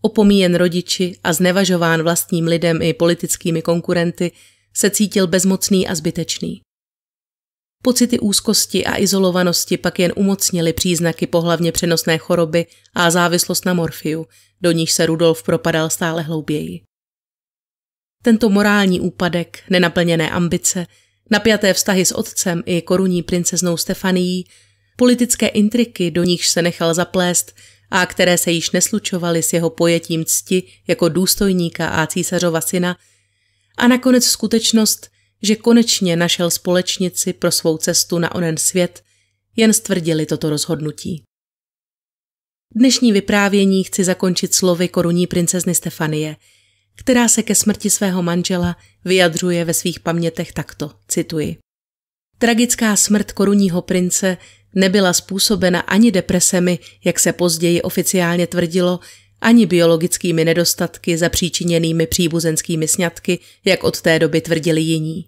Opomíjen rodiči a znevažován vlastním lidem i politickými konkurenty, se cítil bezmocný a zbytečný. Pocity úzkosti a izolovanosti pak jen umocnily příznaky pohlavně přenosné choroby a závislost na morfiu, do níž se Rudolf propadal stále hlouběji. Tento morální úpadek, nenaplněné ambice, napjaté vztahy s otcem i korunní princeznou Stefanií, politické intriky, do nichž se nechal zaplést a které se již neslučovaly s jeho pojetím cti jako důstojníka a císařova syna, a nakonec skutečnost, že konečně našel společnici pro svou cestu na onen svět, jen stvrdili toto rozhodnutí. Dnešní vyprávění chci zakončit slovy korunní princezny Stefanie, která se ke smrti svého manžela vyjadřuje ve svých pamětech takto, cituji. Tragická smrt korunního prince nebyla způsobena ani depresemi, jak se později oficiálně tvrdilo, ani biologickými nedostatky zapříčiněnými příbuzenskými sňatky, jak od té doby tvrdili jiní.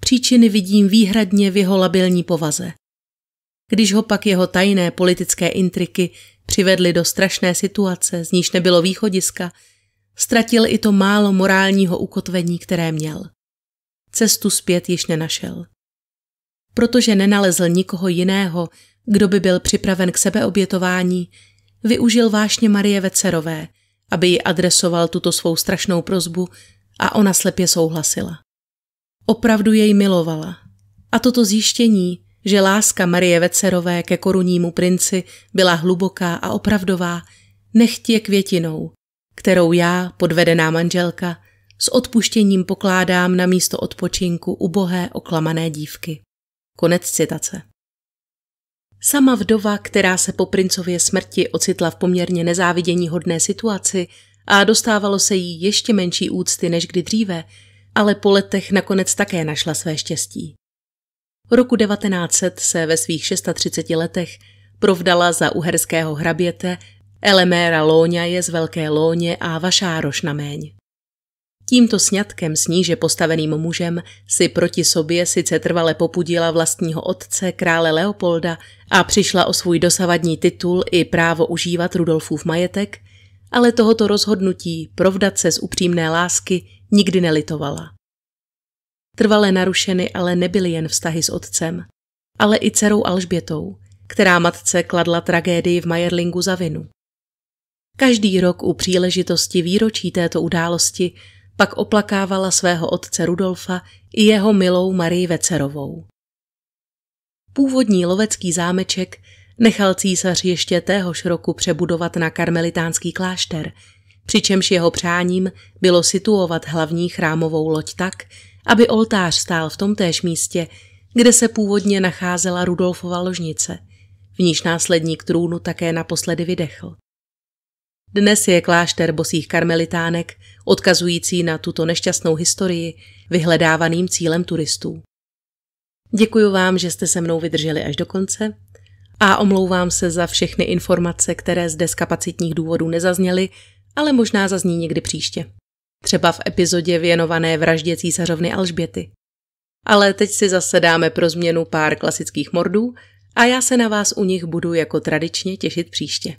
Příčiny vidím výhradně v jeho labilní povaze. Když ho pak jeho tajné politické intriky přivedly do strašné situace, z níž nebylo východiska, ztratil i to málo morálního ukotvení, které měl. Cestu zpět již nenašel. Protože nenalezl nikoho jiného, kdo by byl připraven k sebeobětování, využil vášně Marie Vecerové, aby ji adresoval tuto svou strašnou prozbu a ona slepě souhlasila. Opravdu jej milovala. A toto zjištění, že láska Marie Vecerové ke korunnímu princi byla hluboká a opravdová, nechť je květinou, kterou já, podvedená manželka, s odpuštěním pokládám na místo odpočinku ubohé oklamané dívky. Konec citace. Sama vdova, která se po princově smrti ocitla v poměrně nezávidění hodné situaci a dostávalo se jí ještě menší úcty než kdy dříve, ale po letech nakonec také našla své štěstí. Roku 1900 se ve svých 630 letech provdala za uherského hraběte Eleméra Lóňaje z Velké Lóně a Vašároš na Méň. Tímto sňatkem s níže postaveným mužem si proti sobě sice trvale popudila vlastního otce, krále Leopolda, a přišla o svůj dosavadní titul i právo užívat Rudolfův majetek, ale tohoto rozhodnutí provdat se z upřímné lásky nikdy nelitovala. Trvale narušeny ale nebyly jen vztahy s otcem, ale i dcerou Alžbětou, která matce kladla tragédii v Majerlingu za vinu. Každý rok u příležitosti výročí této události pak oplakávala svého otce Rudolfa i jeho milou Marii Vecerovou. Původní lovecký zámeček nechal císař ještě téhož roku přebudovat na karmelitánský klášter, přičemž jeho přáním bylo situovat hlavní chrámovou loď tak, aby oltář stál v tomtéž místě, kde se původně nacházela Rudolfova ložnice, v níž následník trůnu také naposledy vydechl. Dnes je klášter bosých karmelitánek, odkazující na tuto nešťastnou historii, vyhledávaným cílem turistů. Děkuji vám, že jste se mnou vydrželi až do konce a omlouvám se za všechny informace, které zde z kapacitních důvodů nezazněly, ale možná zazní někdy příště. Třeba v epizodě věnované vraždě císařovny Alžběty. Ale teď si zase dáme pro změnu pár klasických mordů a já se na vás u nich budu jako tradičně těšit příště.